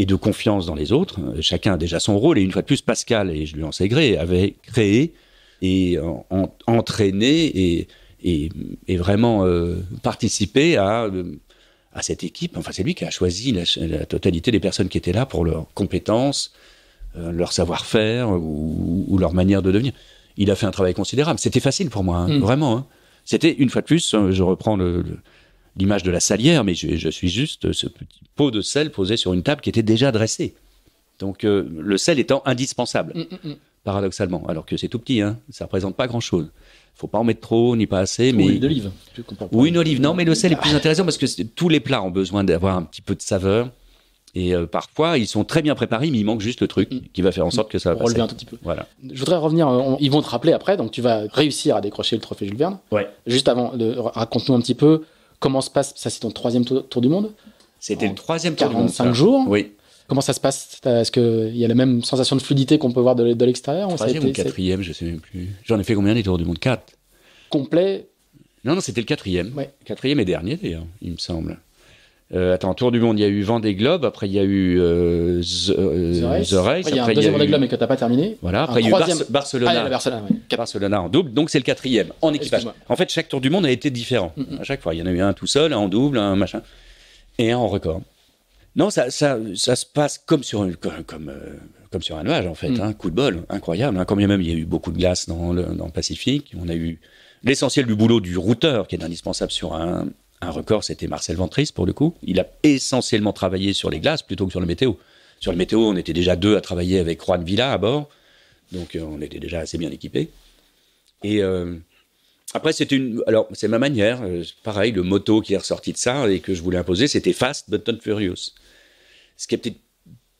et de confiance dans les autres. Euh, chacun a déjà son rôle. Et une fois de plus, Pascal, et je lui en sais gré, avait créé et entraîné et et, vraiment euh, participer euh, à, cette équipe. Enfin, c'est lui qui a choisi la, totalité des personnes qui étaient là pour leurs compétences, euh, leur savoir-faire ou, leur manière de devenir. Il a fait un travail considérable. C'était facile pour moi, hein, mm. vraiment. Hein. C'était une fois de plus, hein, je reprends l'image de la salière, mais je, suis juste ce petit pot de sel posé sur une table qui était déjà dressée. Donc le sel étant indispensable, mm, mm, paradoxalement, alors que c'est tout petit, hein, ça représente pas grand-chose faut pas en mettre trop ni pas assez. Mais... Ou une olive. Ou une olive. Non, mais le sel est plus ah. intéressant parce que tous les plats ont besoin d'avoir un petit peu de saveur. Et euh, parfois, ils sont très bien préparés, mais il manque juste le truc mm. qui va faire en sorte que ça va un petit peu. Voilà. Je voudrais revenir. Euh, ils vont te rappeler après, donc tu vas réussir à décrocher le trophée Jules Verne. Ouais. Juste avant, raconte-nous un petit peu comment se passe. Ça, c'est ton troisième tour, tour du monde. C'était le troisième tour du monde. jours. Oui. Comment ça se passe Est-ce qu'il y a la même sensation de fluidité qu'on peut voir de, de l'extérieur Troisième ou quatrième, je sais même plus. J'en ai fait combien des tours du monde Quatre. Complet Non, non, c'était le quatrième. Quatrième et dernier, d'ailleurs, il me semble. Euh, attends, Tour du Monde, il y a eu Vendée Globe, après il y a eu euh, The, euh, Race. il y a un deuxième Vendée Globe, mais que tu n'as pas terminé. Voilà, après il y a eu ah, Barcelona. en double, donc c'est le quatrième, en équipage. En fait, chaque Tour du Monde a été différent, à chaque fois. Il y en a eu un tout seul, un en double, un machin, et un en record. Non, ça, se passe comme sur, comme, euh, comme, sur un nuage, en fait. Mm. Hein. coup de bol, incroyable. Hein, quand même il y a eu beaucoup de glace dans le, dans Pacifique, on a eu l'essentiel du boulot du routeur, qui est indispensable sur un, un record, c'était Marcel Ventris, pour le coup. Il a essentiellement travaillé sur les glaces plutôt que sur le météo. Sur le météo, on était déjà deux à travailler avec Juan Villa à bord, donc euh, on était déjà assez bien équipés. Et euh, après, c'est une. Alors, c'est ma manière. pareil, le moto qui est ressorti de ça et que je voulais imposer, c'était Fast but furious ce qui est peut-être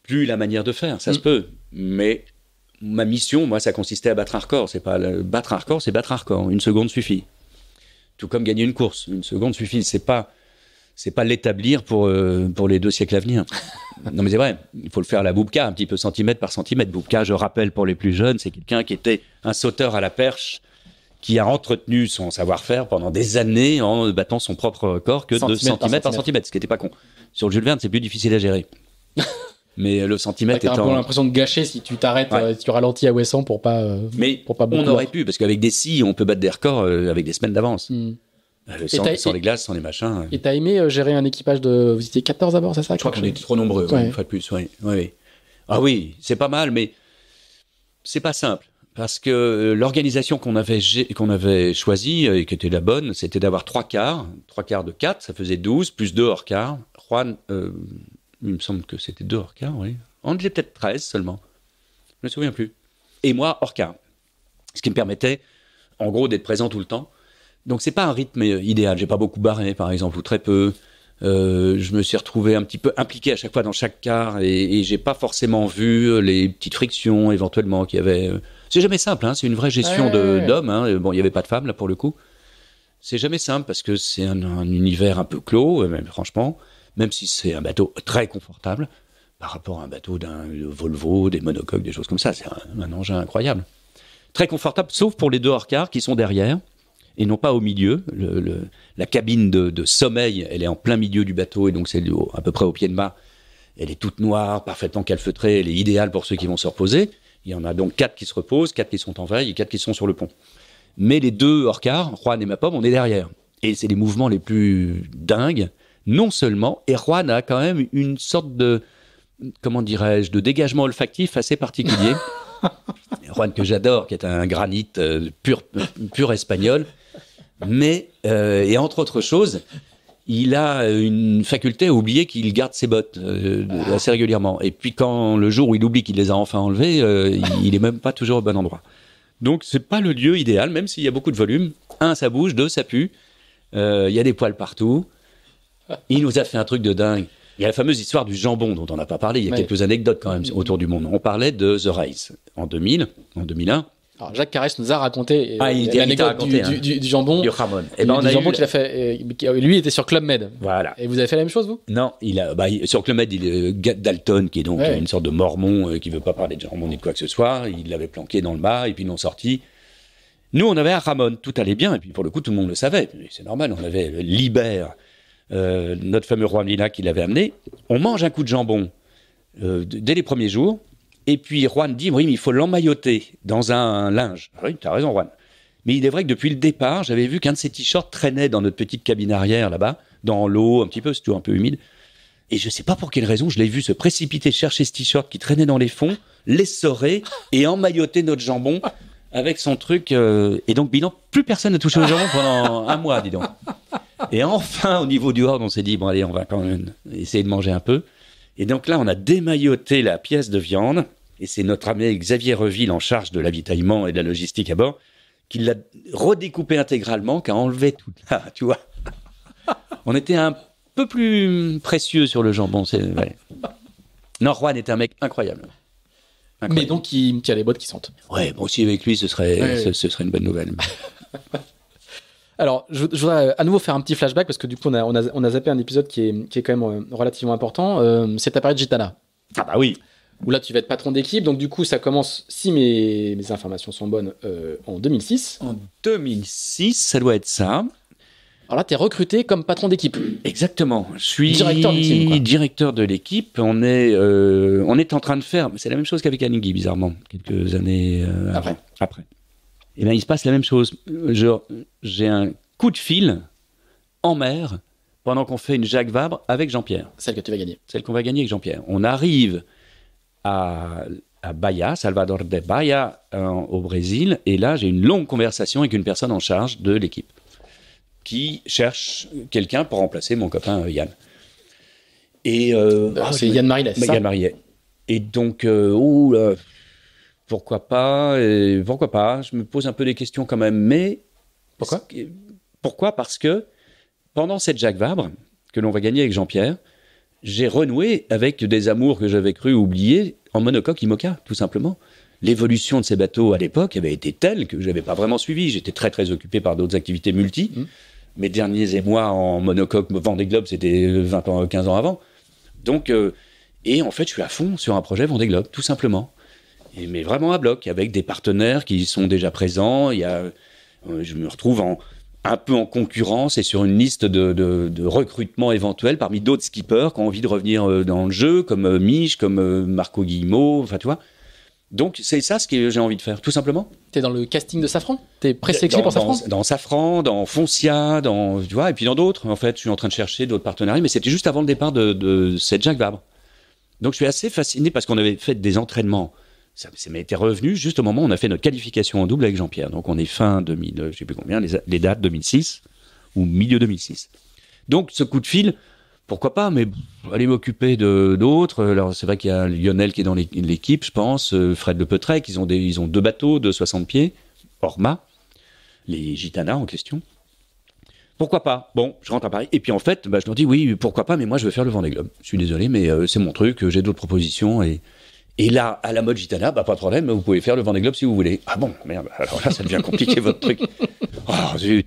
plus la manière de faire, ça se mm. peut. Mais ma mission, moi, ça consistait à battre un record. C'est pas battre un record, c'est battre un record. Une seconde suffit. Tout comme gagner une course, une seconde suffit. C'est pas c'est pas l'établir pour euh, pour les deux siècles à venir. non mais c'est vrai, il faut le faire la Boubka, un petit peu centimètre par centimètre. Boubka, je rappelle pour les plus jeunes, c'est quelqu'un qui était un sauteur à la perche qui a entretenu son savoir-faire pendant des années en battant son propre corps que de par centimètre, centimètre ce qui n'était pas con. Sur le Jules Verne, c'est plus difficile à gérer. mais le centimètre étant... un peu l'impression de gâcher si tu t'arrêtes, euh, si tu ralentis à Wesson pour pas. Euh, mais pour pas on aurait pu parce qu'avec des si, on peut battre des records euh, avec des semaines d'avance. Hmm. Sans, les glaces, sans les machins. Et t'as aimé gérer un équipage de. Vous étiez 14 à bord, c'est ça Je crois qu'on était trop nombreux, une fois de plus. Ouais, ah oui, c'est pas mal, mais c'est pas simple. Parce que l'organisation qu'on avait, qu'on avait choisie et qui était la bonne, c'était d'avoir trois quarts, trois quarts de quatre, ça faisait 12, plus deux hors quart. Juan, il me semble que c'était deux orcas, oui. On était peut-être 13 seulement. Je me souviens plus. Et moi, hors orca. Ce qui me permettait, en gros, d'être présent tout le temps. Donc, c'est pas un rythme euh, idéal. J'ai pas beaucoup barré, par exemple, ou très peu. Euh, je me suis retrouvé un petit peu impliqué à chaque fois dans chaque quart et, je j'ai pas forcément vu euh, les petites frictions éventuellement qu'il y avait. C'est jamais simple, hein, c'est une vraie gestion ouais, d'hommes. Hein. Bon, il n'y avait pas de femmes là pour le coup. C'est jamais simple parce que c'est un, univers un peu clos, même, franchement même si c'est un bateau très confortable par rapport à un bateau d'un Volvo, des monocoques, des choses comme ça. C'est un, engin incroyable. Très confortable, sauf pour les deux hors-cars qui sont derrière et non pas au milieu. la cabine de, sommeil, elle est en plein milieu du bateau et donc c'est à peu près au pied de mât. Elle est toute noire, parfaitement calfeutrée, elle est idéale pour ceux qui vont se reposer. Il y en a donc quatre qui se reposent, quatre qui sont en veille et quatre qui sont sur le pont. Mais les deux hors-cars, Juan et ma pomme, on est derrière. Et c'est les mouvements les plus dingues non seulement, et Juan a quand même une sorte de, comment dirais-je, de dégagement olfactif assez particulier. Juan que j'adore, qui est un granit euh, pur, espagnol. Mais, euh, et entre autres choses, il a une faculté à oublier qu'il garde ses bottes euh, assez régulièrement. Et puis quand le jour où il oublie qu'il les a enfin enlevées, il n'est même pas toujours au bon endroit. Donc ce n'est pas le lieu idéal, même s'il y a beaucoup de volume. Un, ça bouge. Deux, ça pue. Il y a des poils partout. Il nous a fait un truc de dingue. Il y a la fameuse histoire du jambon dont on n'a pas parlé. Il y a quelques anecdotes quand même autour du monde. On parlait de The Rise en 2000, en 2001. Alors Jacques Carès nous a raconté euh, ah, l'anecdote du, du, jambon. Du Et eh ben jambon qu'il a fait. Euh, euh, lui était sur Club Med. Voilà. Et vous avez fait la même chose vous Non, il a bah, sur Club Med, il, Dalton qui est donc une sorte de mormon qui ne veut pas parler de jambon ni de quoi que ce soit. Il l'avait planqué dans le bar et puis ils l'ont sorti. Nous, on avait un Ramon, tout allait bien et puis pour le coup, tout le monde le savait. C'est normal, on avait Libère euh, notre fameux roi Lina qui l'avait amené, on mange un coup de jambon euh, dès les premiers jours. Et puis Juan dit, oui, mais il faut l'emmailloter dans un, linge. Ah oui, tu as raison, Juan. Mais il est vrai que depuis le départ, j'avais vu qu'un de ces t-shirts traînait dans notre petite cabine arrière là-bas, dans l'eau, un petit peu, c'est tout un peu humide. Et je ne sais pas pour quelle raison, je l'ai vu se précipiter chercher ce t-shirt qui traînait dans les fonds, l'essorer et emmailloter notre jambon avec son truc. Euh, et donc, bilan, plus personne ne touche au jambon pendant un mois, dis donc. Et enfin, au niveau du horde, on s'est dit, bon, allez, on va quand même essayer de manger un peu. Et donc là, on a démailloté la pièce de viande. Et c'est notre ami Xavier Reville, en charge de l'avitaillement et de la logistique à bord, qui l'a redécoupé intégralement, qui a enlevé tout là, tu vois. On était un peu plus précieux sur le jambon. C'est, Non, Juan est un mec incroyable. Mais donc, il me tient les bottes qui sentent. Ouais, bon, si avec lui, ce serait, ce serait une bonne nouvelle. Alors, je, voudrais euh, à nouveau faire un petit flashback parce que du coup, on a, zappé un épisode qui est, quand même euh, relativement important. Euh, c'est ta de Gitana. Ah bah oui. Où là, tu vas être patron d'équipe. Donc, du coup, ça commence, si mes, informations sont bonnes, en 2006. En 2006, ça doit être ça. Alors là, tu es recruté comme patron d'équipe. Exactement. Je suis directeur, directeur de l'équipe. On, est, on est en train de faire. C'est la même chose qu'avec Anigui, bizarrement, quelques années après. après eh bien, il se passe la même chose. J'ai un coup de fil en mer pendant qu'on fait une Jacques Vabre avec Jean-Pierre. Celle que tu vas gagner. Celle qu'on va gagner avec Jean-Pierre. On arrive à, Bahia, Salvador de Bahia, euh, au Brésil, et là, j'ai une longue conversation avec une personne en charge de l'équipe qui cherche quelqu'un pour remplacer mon copain euh, Yann. Et euh, ah, ah, c'est Yann Marillet. Yann Marillet. Et donc, oh, pourquoi pas pourquoi pas Je me pose un peu des questions quand même, mais pourquoi Pourquoi Parce que pendant cette Jacques Vabre que l'on va gagner avec Jean-Pierre, j'ai renoué avec des amours que j'avais cru oublier en monocoque Imoca, tout simplement. L'évolution de ces bateaux à l'époque avait été telle que je n'avais pas vraiment suivi. J'étais très très occupé par d'autres activités multi. Mmh. Mes derniers émois en monocoque Vendée Globe, c'était 20 ans, 15 euh, ans avant. Donc, euh, et en fait, je suis à fond sur un projet Vendée Globe, tout simplement mais vraiment à bloc, avec des partenaires qui sont déjà présents. Il y a, euh, je me retrouve en, un peu en concurrence et sur une liste de, recrutement éventuel parmi d'autres skippers qui ont envie de revenir euh, dans le jeu, comme euh, Mich, comme Marco Guillemot, enfin tu vois. Donc c'est ça ce que j'ai envie de faire, tout simplement. Tu es dans le casting de Safran T'es présélectionné pour Safran dans, Safran, dans Foncia, dans, tu vois, et puis dans d'autres. En fait, je suis en train de chercher d'autres partenariats, mais c'était juste avant le départ de, de cette Jacques Vabre. Donc je suis assez fasciné parce qu'on avait fait des entraînements ça, m'a été revenu juste au moment où on a fait notre qualification en double avec Jean-Pierre. Donc on est fin 2000, euh, je ne sais plus combien, les, dates 2006 ou milieu 2006. Donc ce coup de fil, pourquoi pas, mais allez m'occuper de d'autres. Alors c'est vrai qu'il y a Lionel qui est dans l'équipe, je pense, euh, Fred Le Petrec, ils ont, ils ont deux bateaux de 60 pieds, Orma, les Gitanas en question. Pourquoi pas Bon, je rentre à Paris. Et puis en fait, bah, je leur dis oui, pourquoi pas, mais moi je veux faire le Vendée Globe. Je suis désolé, mais euh, c'est mon truc, j'ai d'autres propositions et et là, à la mode gitana, bah, pas de problème, vous pouvez faire le Vendée Globe si vous voulez. Ah bon, merde, alors là, ça devient compliqué votre truc. Oh zut,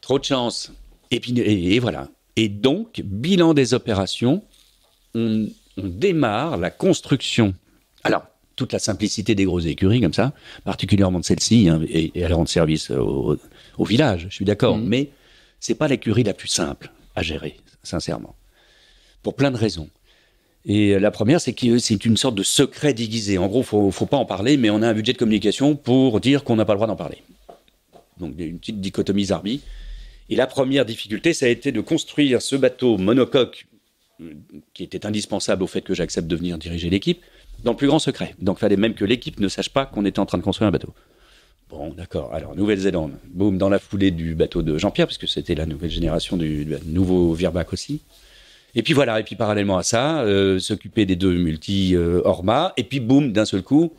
trop de chance. Et puis, et, voilà. Et donc, bilan des opérations, on, démarre la construction. Alors, toute la simplicité des grosses écuries comme ça, particulièrement de celle-ci, hein, et, elle rend service au, village, je suis d'accord, Mais mm. mais c'est pas l'écurie la plus simple à gérer, sincèrement, pour plein de raisons. Et euh, la première, c'est que c'est une sorte de secret déguisé. En gros, faut, faut pas en parler, mais on a un budget de communication pour dire qu'on n'a pas le droit d'en parler. Donc, une petite dichotomie zarbi. Et la première difficulté, ça a été de construire ce bateau monocoque, euh, qui était indispensable au fait que j'accepte de venir diriger l'équipe, dans le plus grand secret. Donc, il fallait même que l'équipe ne sache pas qu'on était en train de construire un bateau. Bon, d'accord. Alors, Nouvelle-Zélande, boum, dans la foulée du bateau de Jean-Pierre, puisque c'était la nouvelle génération du nouveau Virbac aussi. Et puis voilà, et puis parallèlement à ça, euh, s'occuper des deux multi-ormas, euh, et puis boum, d'un seul coup,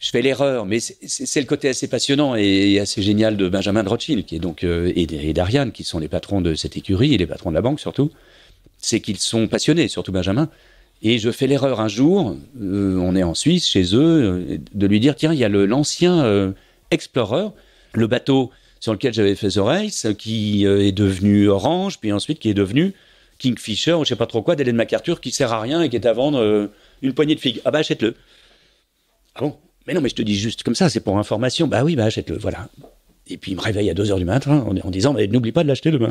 je fais l'erreur, mais c'est le côté assez passionnant et, assez génial de Benjamin de qui est donc, euh, et d'Ariane, qui sont les patrons de cette écurie, et les patrons de la banque surtout, c'est qu'ils sont passionnés, surtout Benjamin. Et je fais l'erreur un jour, on est en Suisse, chez eux, de lui dire, tiens, il y a l'ancien Explorer, le bateau sur lequel j'avais fait The Race, qui est devenu orange, puis ensuite qui est devenu Kingfisher ou je sais pas trop quoi d'Hélène MacArthur qui sert à rien et qui est à vendre euh, une poignée de figues. Ah bah achète-le. Ah bon Mais non, mais je te dis juste comme ça, c'est pour information. Bah oui, bah achète-le, voilà. Et puis il me réveille à 2h du matin hein, en, disant, mais n'oublie pas de l'acheter demain.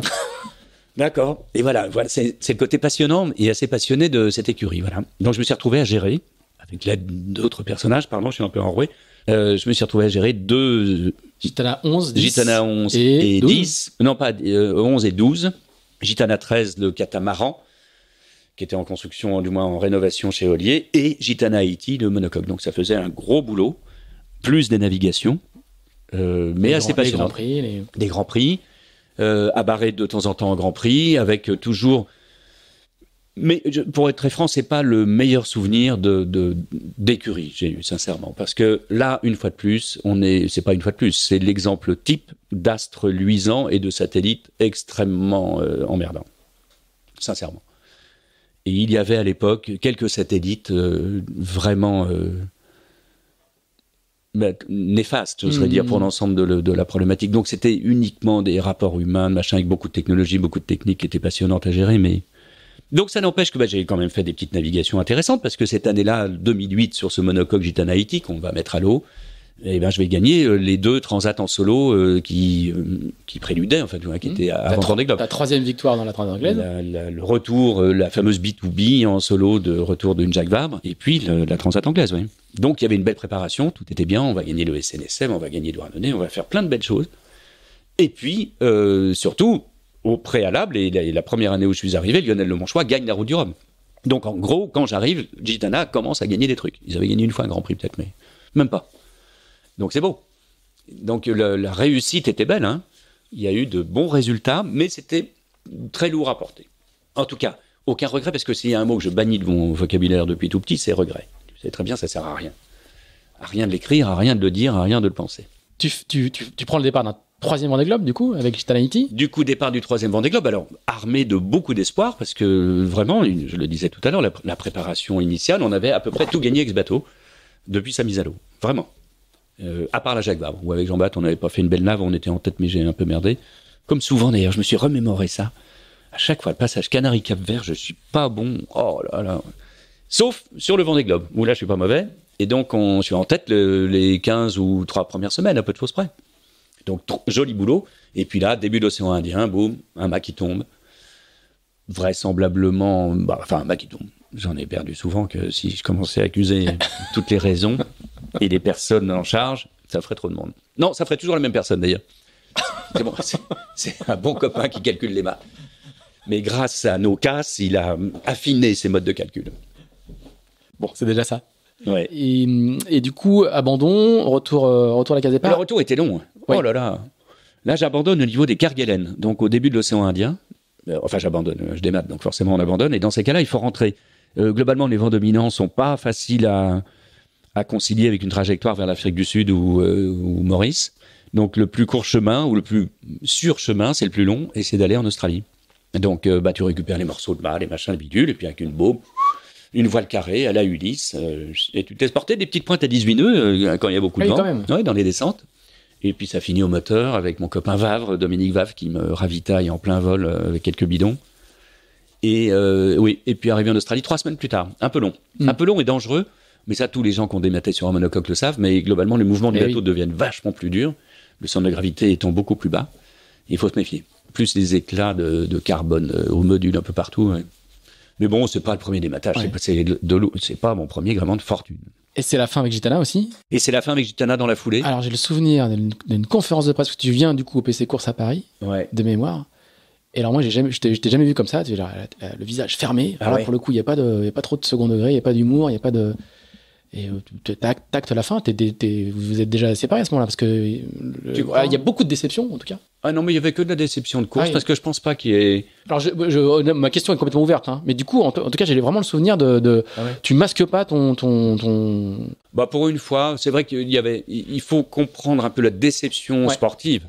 D'accord. Et voilà, voilà c'est le côté passionnant et assez passionné de cette écurie. Voilà. Donc je me suis retrouvé à gérer, avec l'aide d'autres personnages, pardon, je suis un peu enroué, euh, je me suis retrouvé à gérer deux... Gitana 11, 11 et, 10. Non, pas 11 euh, et 12. Gitana 13, le catamaran, qui était en construction, du moins en rénovation chez Ollier, et Gitana Haiti le monocoque. Donc ça faisait un gros boulot, plus des navigations, euh, mais assez passionnant. Des Grands Prix. Des Grands Prix, à barrer de temps en temps en Grand Prix, avec euh, toujours mais pour être très franc, c'est pas le meilleur souvenir de d'écurie, j'ai eu sincèrement, parce que là, une fois de plus, on est, c'est pas une fois de plus, c'est l'exemple type d'astres luisants et de satellites extrêmement euh, emmerdant, emmerdants, sincèrement. Et il y avait à l'époque quelques satellites euh, vraiment euh, bah, néfastes, néfaste, je voudrais dire, pour mmh. l'ensemble de, de, la problématique. Donc c'était uniquement des rapports humains, machin, avec beaucoup de technologie, beaucoup de techniques qui étaient passionnantes à gérer, mais donc ça n'empêche que bah, j'ai quand même fait des petites navigations intéressantes parce que cette année-là, 2008, sur ce monocoque gitanaïtique Haiti qu'on va mettre à l'eau, eh ben, je vais gagner euh, les deux transats en solo euh, qui, euh, qui préludaient, en qui mmh. étaient à Vendée Globe. Ta troisième victoire dans la Transat anglaise. le retour, la fameuse B2B en solo de retour d'une Jacques Vabre, et puis la Transat anglaise, oui. Donc, il y avait une belle préparation, tout était bien, on va gagner le SNSM, on va gagner le randonnée, on va faire plein de belles choses. Et puis, surtout, au préalable, et la, première année où je suis arrivé, Lionel Lemonchois gagne la route du Rhum. Donc en gros, quand j'arrive, Gitana commence à gagner des trucs. Ils avaient gagné une fois un Grand Prix peut-être, mais même pas. Donc c'est beau. Donc la réussite était belle. Hein. Il y a eu de bons résultats, mais c'était très lourd à porter. En tout cas, aucun regret, parce que s'il y a un mot que je bannis de mon vocabulaire depuis tout petit, c'est regret. Tu sais très bien, ça sert à rien. À rien de l'écrire, à rien de le dire, à rien de le penser. Tu, tu prends le départ d'un Troisième Vendée Globe, du coup, avec haiti Du coup, départ du troisième Vendée Globe. Alors, armé de beaucoup d'espoir, parce que vraiment, je le disais tout à l'heure, la, préparation initiale, on avait à peu près tout gagné avec ce bateau depuis sa mise à l'eau. Vraiment. Euh, à part la Jacques Barbe, où avec Jean Bat, on n'avait pas fait une belle nave, on était en tête, mais j'ai un peu merdé. Comme souvent, d'ailleurs, je me suis remémoré ça. À chaque fois, le passage Canary-Cap-Vert, je suis pas bon. Oh là là. Sauf sur le Vendée Globe, où là, je suis pas mauvais. Et donc, on, je suis en tête les 15 ou 3 premières semaines, un peu de fausse près. Donc, joli boulot. Et puis là, début de l'océan Indien, boum, un mât qui tombe. Vraisemblablement, bah, enfin, un mât qui tombe. J'en ai perdu souvent que si je commençais à accuser toutes les raisons et les personnes en charge, ça ferait trop de monde. Non, ça ferait toujours la même personne d'ailleurs. C'est bon, un bon copain qui calcule les mâts. Mais grâce à nos casses, il a affiné ses modes de calcul. Bon, c'est déjà ça. Et, du coup, abandon, retour, euh, retour à la case départ. Le retour était long. Oh là là Là, j'abandonne au niveau des Kerguelen, donc au début de l'océan Indien. Euh, enfin, j'abandonne, euh, je démate, donc forcément on abandonne. Et dans ces cas-là, il faut rentrer. Euh, globalement, les vents dominants sont pas faciles à, concilier avec une trajectoire vers l'Afrique du Sud ou, Maurice. Donc, le plus court chemin ou le plus sûr chemin, c'est le plus long, et c'est d'aller en Australie. Donc, bah, tu récupères les morceaux de mâle les machins, les bidules, et puis avec une baume, une voile carrée à la Ulysse, et tu t'es porté des petites pointes à 18 nœuds quand il y a beaucoup de vent. dans les descentes. Et puis ça finit au moteur avec mon copain Vavre, Dominique Vavre, qui me ravitaille en plein vol euh, avec quelques bidons. Et euh, oui, et puis arrivé en Australie trois semaines plus tard. Un peu long, hmm. un peu long et dangereux. Mais ça, tous les gens qui ont dématé sur un monocoque le savent. Mais globalement, les mouvements du eh bateau deviennent vachement plus durs, le centre de gravité étant beaucoup plus bas. Il faut se méfier. Plus les éclats de, carbone euh, au module un peu partout. Mais bon, c'est pas le premier dématage. ce C'est pas, mon premier vraiment de fortune. Et c'est la fin avec Gitana aussi Et c'est la fin avec Gitana dans la foulée. Alors j'ai le souvenir d'une conférence de presse que tu viens du coup au PC Course à Paris, de mémoire. Et alors moi, j'ai jamais, je t'ai jamais vu comme ça, le visage fermé. Ah alors là, pour le coup, il n'y a, pas de, a pas trop de second degré, il n'y a pas d'humour, il n'y a pas de... Et euh, tac, la fin, es, vous êtes déjà séparés à ce moment-là, parce que euh, il y a beaucoup de déceptions, en tout cas. Ah non, mais il y avait que de la déception de course ah, parce que je pense pas qu'il y ait. Alors, euh, ma question est complètement ouverte, hein. mais du coup, en, tout cas, j'ai vraiment le souvenir de. de ne ah Tu masques pas ton, ton, bah, pour une fois, c'est vrai qu'il y avait. Il faut comprendre un peu la déception sportive.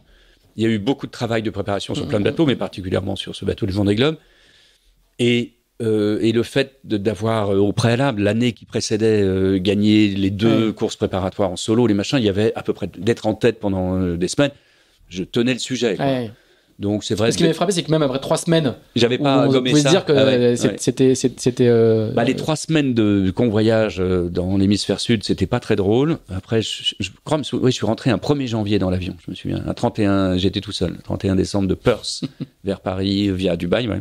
Il y a eu beaucoup de travail de préparation sur plein de mmh, mmh. bateaux, mais particulièrement sur ce bateau le Vendée Globe. Et, euh, et le fait d'avoir euh, au préalable l'année qui précédait gagner gagné les deux courses préparatoires en solo, les machins, il y avait à peu près d'être en tête pendant des semaines je tenais le sujet. Donc c'est vrai. Ce qui m'avait frappé, c'est que même après trois semaines, j'avais pas gommé ça. dire que ah c'était, euh, bah, les trois semaines de convoyage euh, dans l'hémisphère sud, c'était pas très drôle. Après, je, crois, suis rentré un 1er janvier dans l'avion. Je me souviens. Un 31, j'étais tout seul. 31 décembre de Perth vers Paris via Dubaï. Ouais.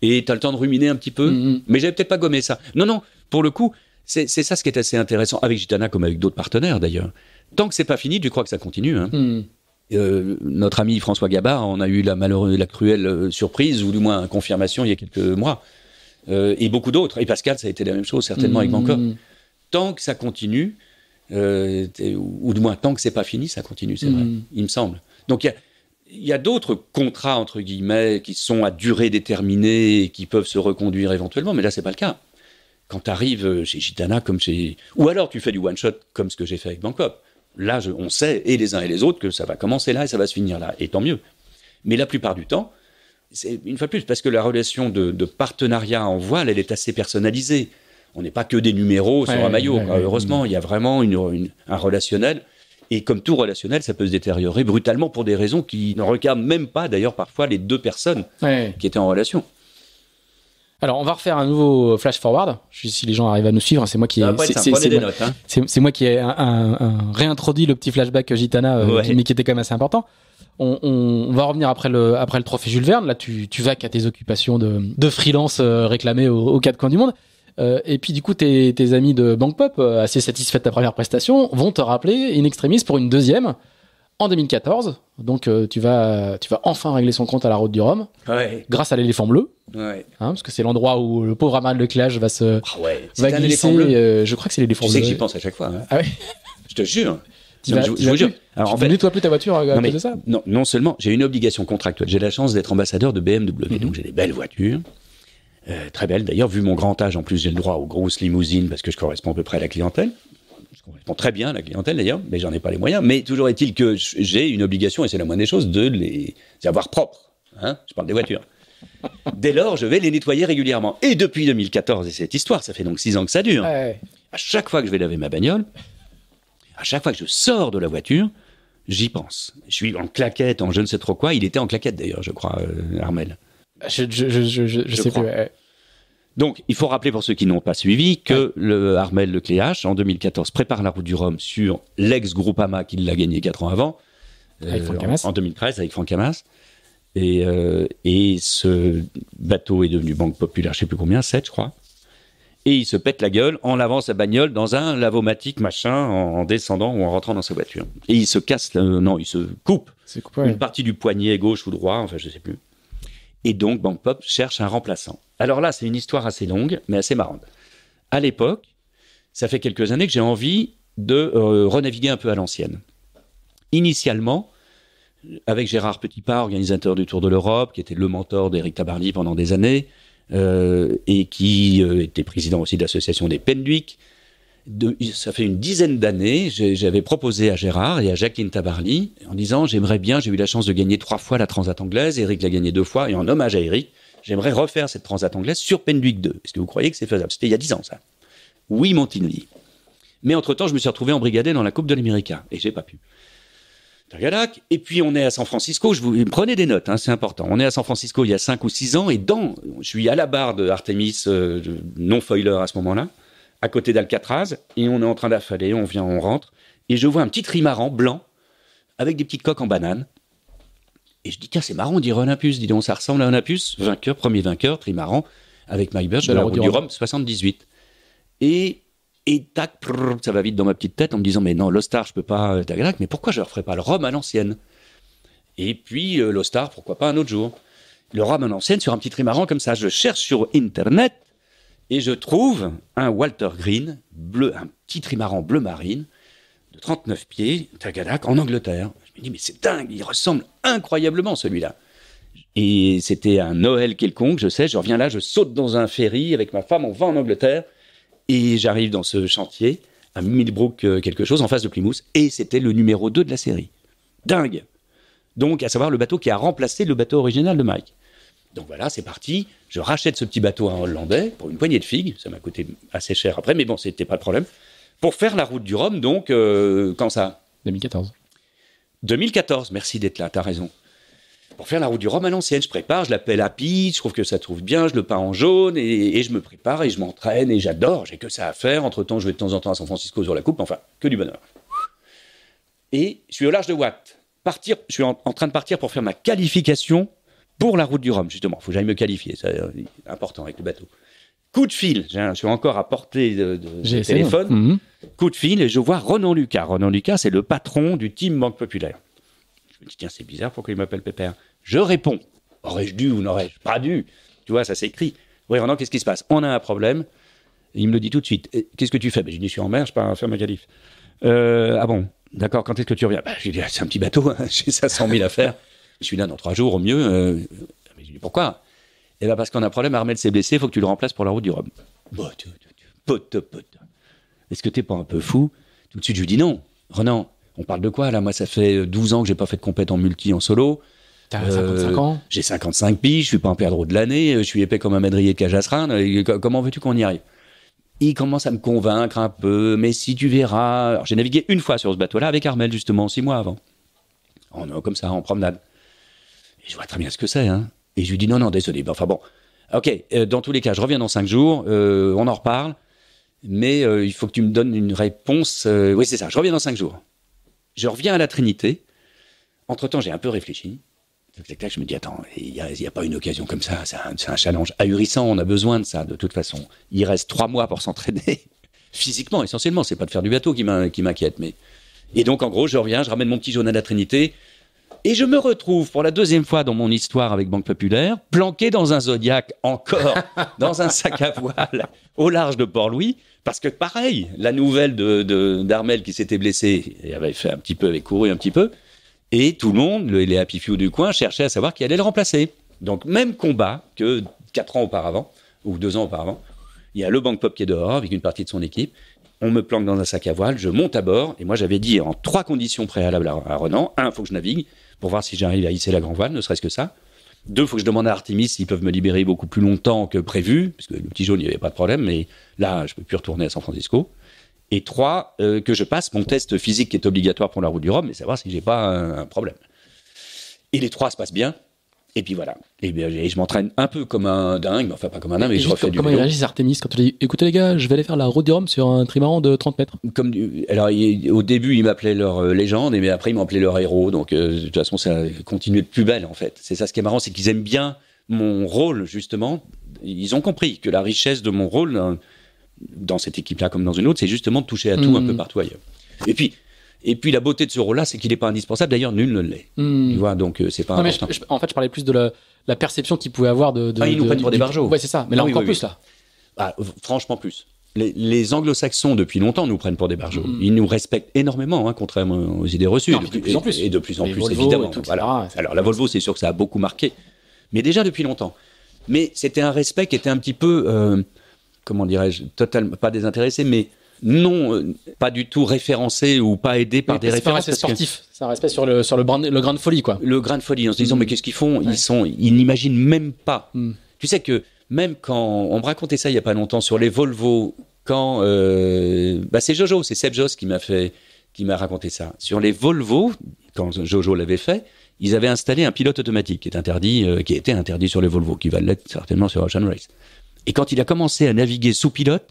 Et t'as le temps de ruminer un petit peu. Mm, mm. Mais j'avais peut-être pas gommé ça. Non, non. Pour le coup, c'est, ça ce qui est assez intéressant avec Gitana comme avec d'autres partenaires d'ailleurs. Tant que c'est pas fini, tu crois que ça continue. Hein. Mm. Euh, notre ami François Gabard on a eu la malheureuse, la cruelle euh, surprise, ou du moins confirmation il y a quelques mois. Euh, et beaucoup d'autres. Et Pascal, ça a été la même chose, certainement avec mmh. Bangkok. Tant que ça continue, ou, du moins tant que c'est pas fini, ça continue, c'est vrai, mmh. il me semble. Donc il y a, d'autres contrats, entre guillemets, qui sont à durée déterminée et qui peuvent se reconduire éventuellement, mais là, c'est pas le cas. Quand tu arrives chez Gitana, comme chez. Ou alors tu fais du one-shot, comme ce que j'ai fait avec Bangkok là, on sait, et les uns et les autres, que ça va commencer là et ça va se finir là. Et tant mieux. Mais la plupart du temps, c'est une fois de plus, parce que la relation de, partenariat en voile, elle est assez personnalisée. On n'est pas que des numéros sur un maillot. Heureusement, il y a vraiment un relationnel. Et comme tout relationnel, ça peut se détériorer brutalement pour des raisons qui ne regardent même pas, d'ailleurs, parfois les deux personnes qui étaient en relation. Alors, on va refaire un nouveau euh, flash forward. Si les gens arrivent à nous suivre, c'est moi qui ai, c'est moi qui ai réintroduit le petit flashback Gitana, euh, mais qui était quand même assez important. On, va revenir après le, après le trophée Jules Verne. Là, tu, tu vas qu'à tes occupations de, de freelance euh, réclamées aux, quatre coins du monde. et puis, du coup, tes, tes amis de Bank Pop, assez satisfaits de ta première prestation, vont te rappeler une extremis pour une deuxième en 2014. Donc euh, tu, vas, tu vas enfin régler son compte à la route du Rhum grâce à l'éléphant bleu. Hein, parce que c'est l'endroit où le pauvre Amal Leclage va se ah va glisser. Euh, je crois que c'est l'éléphant bleu. Tu sais que j'y pense à chaque fois. Hein. Ah je te jure. Tu je, vous jure. plus ta voiture à, non, cause de ça non, seulement j'ai une obligation contractuelle, j'ai la chance d'être ambassadeur de BMW, mhm. donc j'ai des belles voitures. Euh, très belles d'ailleurs, vu mon grand âge, en plus j'ai le droit aux grosses limousines parce que je correspond à peu près à la clientèle ce répond très bien la clientèle d'ailleurs, mais j'en ai pas les moyens. Mais toujours est-il que j'ai une obligation, et c'est la moindre des choses, de les avoir propres. Hein. je parle des voitures. Dès lors, je vais les nettoyer régulièrement. Et depuis 2014, et cette histoire, ça fait donc six ans que ça dure. À chaque fois que je vais laver ma bagnole, à chaque fois que je sors de la voiture, j'y pense. Je suis en claquette, en je ne sais trop quoi. Il était en claquette d'ailleurs, je crois, euh, Armel. Je, sais plus. Donc, il faut rappeler pour ceux qui n'ont pas suivi que le Armel Lecléache, en 2014, prépare la route du Rhum sur l'ex-Groupama qu'il l'a gagné quatre ans avant, en, 2013 avec Franck Hamas. Euh, et, euh, et, ce bateau est devenu Banque Populaire, je sais plus combien, 7 je crois. Et il se pète la gueule en lavant sa bagnole dans un lavomatique machin en, descendant ou en rentrant dans sa voiture. Et il se casse, euh, non, il se coupe, une partie du poignet gauche ou droit, enfin je sais plus. Et donc, Bank Pop cherche un remplaçant. Alors là, c'est une histoire assez longue, mais assez marrante. À l'époque, ça fait quelques années que j'ai envie de euh, renaviguer un peu à l'ancienne. Initialement, avec Gérard Petitpas, organisateur du Tour de l'Europe, qui était le mentor d'Éric Tabarly pendant des années, euh, et qui euh, était président aussi de l'association des Penduic, ça fait une dizaine d'années, j'avais proposé à Gérard et à Jacqueline Tabarly en disant j'aimerais bien, j'ai eu la chance de gagner trois fois la Transat anglaise, Eric l'a gagné deux fois, et en hommage à Eric, j'aimerais refaire cette Transat anglaise sur Pendwick 2. Est-ce que vous croyez que c'est faisable C'était il y a dix ans, ça. Oui, Montigny. Mais entre-temps, je me suis retrouvé embrigadé dans la Coupe de l'Américain et j'ai pas pu. Et puis on est à San Francisco. Je vous prenez des notes, hein, c'est important. On est à San Francisco il y a cinq ou six ans et dans, je suis à la barre de Artemis euh, non foiler à ce moment-là à côté d'Alcatraz, et on est en train d'affaler, on vient, on rentre, et je vois un petit trimaran blanc, avec des petites coques en banane, et je dis, tiens, c'est marrant, on dirait Olympus, dis donc, ça ressemble à Olympus, vainqueur, premier vainqueur, trimaran, avec Mike Birch du Rhum, 78. Et, et tac, ça va vite dans ma petite tête en me disant, mais non, l'Ostar, je peux pas, euh, tac, mais pourquoi je ne referais pas le Rhum à l'ancienne Et puis, euh, l'Ostar, pourquoi pas un autre jour Le Rhum à l'ancienne sur un petit trimaran comme ça. Je cherche sur Internet, et je trouve un Walter Green, bleu, un petit trimaran bleu marine, de 39 pieds, tagadac, en Angleterre. Je me dis, mais c'est dingue, il ressemble incroyablement celui-là. Et c'était un Noël quelconque, je sais, je reviens là, je saute dans un ferry avec ma femme, on va en Angleterre, et j'arrive dans ce chantier, à Millbrook euh, quelque chose, en face de Plymouth, et c'était le numéro 2 de la série. Dingue Donc, à savoir le bateau qui a remplacé le bateau original de Mike. Donc voilà, c'est parti. Je rachète ce petit bateau à un Hollandais pour une poignée de figues. Ça m'a coûté assez cher après, mais bon, c'était pas le problème. Pour faire la route du Rhum, donc, euh, quand ça 2014. 2014, merci d'être là, t'as raison. Pour faire la route du Rhum à l'ancienne, je prépare, je l'appelle Happy, je trouve que ça trouve bien, je le peins en jaune, et, je me prépare, et je m'entraîne, et j'adore, j'ai que ça à faire. Entre-temps, je vais de temps en temps à San Francisco sur la coupe, enfin, que du bonheur. Et je suis au large de Watt. Partir, je suis en train de partir pour faire ma qualification pour la route du Rhum, justement. Il faut jamais me qualifier, c'est euh, important avec le bateau. Coup de fil, je suis encore à portée de, téléphone. Hein. Mhm. Coup de fil et je vois Ronan Lucas. Renan Lucas, c'est le patron du team Banque Populaire. Je me dis, tiens, c'est bizarre, pourquoi il m'appelle Pépère Je réponds. Aurais-je dû ou n'aurais-je pas dû Tu vois, ça s'écrit. Oui, Renan, qu'est-ce qui se passe On a un problème. Il me le dit tout de suite. Qu'est-ce que tu fais ben, Je suis en mer, je pars faire ma calife. Euh, ah bon D'accord, quand est-ce que tu reviens ben, ah, c'est un petit bateau, hein. j'ai 500 000 à faire. Je suis là dans trois jours au mieux. Euh, mais je pourquoi Eh bien parce qu'on a un problème, Armel s'est blessé, il faut que tu le remplaces pour la route du Rhum. Bah, Est-ce que t'es pas un peu fou Tout de suite je lui dis non. Renan, on parle de quoi là Moi ça fait 12 euh, ans que j'ai pas fait de compète en multi, en solo. T'as 55 euh, ans J'ai 55 piges, je suis pas un perdreau de l'année, je suis épais comme un madrier de Cajasrin. Comment veux-tu qu'on y arrive il commence à me convaincre un peu, mais si tu verras. j'ai navigué une fois sur ce bateau-là avec Armel, justement, six mois avant. comme ça, en promenade. Je vois très bien ce que c'est. Hein. Et je lui dis non, non, désolé. enfin bon, ok, euh, dans tous les cas, je reviens dans cinq jours, euh, on en reparle, mais euh, il faut que tu me donnes une réponse. oui, c'est ça, je reviens dans cinq jours. Je reviens à la Trinité. Entre-temps, j'ai un peu réfléchi. Je me dis, attends, il n'y a, pas une occasion comme ça, c'est un, challenge ahurissant, on a besoin de ça de toute façon. Il reste trois mois pour s'entraîner, physiquement essentiellement, ce n'est pas de faire du bateau qui m'inquiète. mais Et donc en gros, je reviens, je ramène mon petit journal à la Trinité, et je me retrouve pour la deuxième fois dans mon histoire avec Banque Populaire, planqué dans un Zodiac encore, dans un sac à voile au large de Port-Louis, parce que pareil, la nouvelle de, d'Armel qui s'était blessé avait fait un petit peu, avait couru un petit peu, et tout le monde, les happy few du coin, cherchait à savoir qui allait le remplacer. Donc même combat que quatre ans auparavant ou deux ans auparavant. Il y a le Banque Pop qui est dehors avec une partie de son équipe. On me planque dans un sac à voile, je monte à bord, et moi j'avais dit en trois conditions préalables à, Renan. Un, il faut que je navigue pour voir si j'arrive à hisser la grand voile, ne serait-ce que ça. Deux, il faut que je demande à Artemis s'ils peuvent me libérer beaucoup plus longtemps que prévu, parce que le petit jaune, il n'y avait pas de problème, mais là, je ne peux plus retourner à San Francisco. Et trois, euh, que je passe mon test physique qui est obligatoire pour la route du Rhum, et savoir si j'ai pas un problème. Et les trois se passent bien, et puis voilà. Et bien, je m'entraîne un peu comme un dingue, enfin pas comme un dingue, mais je refais du Comment réagissent Artemis quand tu dis écoutez les gars, je vais aller faire la route du Rhum sur un trimaran de 30 mètres comme Alors au début, ils m'appelaient leur euh, légende, mais après ils m'appelaient leur héros. Donc euh, de toute façon, ça continué de plus belle en fait. C'est ça ce qui est marrant, c'est qu'ils aiment bien mon rôle justement. Ils ont compris que la richesse de mon rôle dans, cette équipe-là comme dans une autre, c'est justement de toucher à tout un mm. peu partout ailleurs. Et puis, et puis la beauté de ce rôle-là, c'est qu'il n'est pas indispensable. D'ailleurs, nul ne l'est. Hmm. Tu vois, donc euh, c'est pas. en fait, je parlais plus de la, perception qu'il pouvait avoir de. ah, ils nous prennent pour des barjots. Ouais, c'est ça. Mais là, encore plus là. Bah, franchement, plus. Les, anglo-saxons, depuis longtemps, nous prennent pour des barjots. Hmm. Ils nous respectent énormément, hein, contrairement aux idées reçues. de, plus et, en plus. et de plus en plus, évidemment. voilà. Alors, la Volvo, c'est sûr que ça a beaucoup marqué. Mais déjà depuis longtemps. Mais c'était un respect qui était un petit peu. Euh, comment dirais-je Totalement. Pas désintéressé, mais non, euh, pas du tout référencés ou pas aidés par des références. sportives. c'est un respect sur le, sur le, grain de folie, quoi. Le grain de folie, en se disant, mm. mais qu'est-ce qu'ils font Ils sont, ils n'imaginent même pas. Mm. Tu sais que même quand on me racontait ça il n'y a pas longtemps sur les Volvo, quand euh, bah c'est Jojo, c'est Seb Joss qui m'a fait, qui m'a raconté ça. Sur les Volvo, quand Jojo l'avait fait, ils avaient installé un pilote automatique qui est interdit, euh, qui était interdit sur les Volvo, qui va l'être certainement sur Ocean Race. Et quand il a commencé à naviguer sous pilote,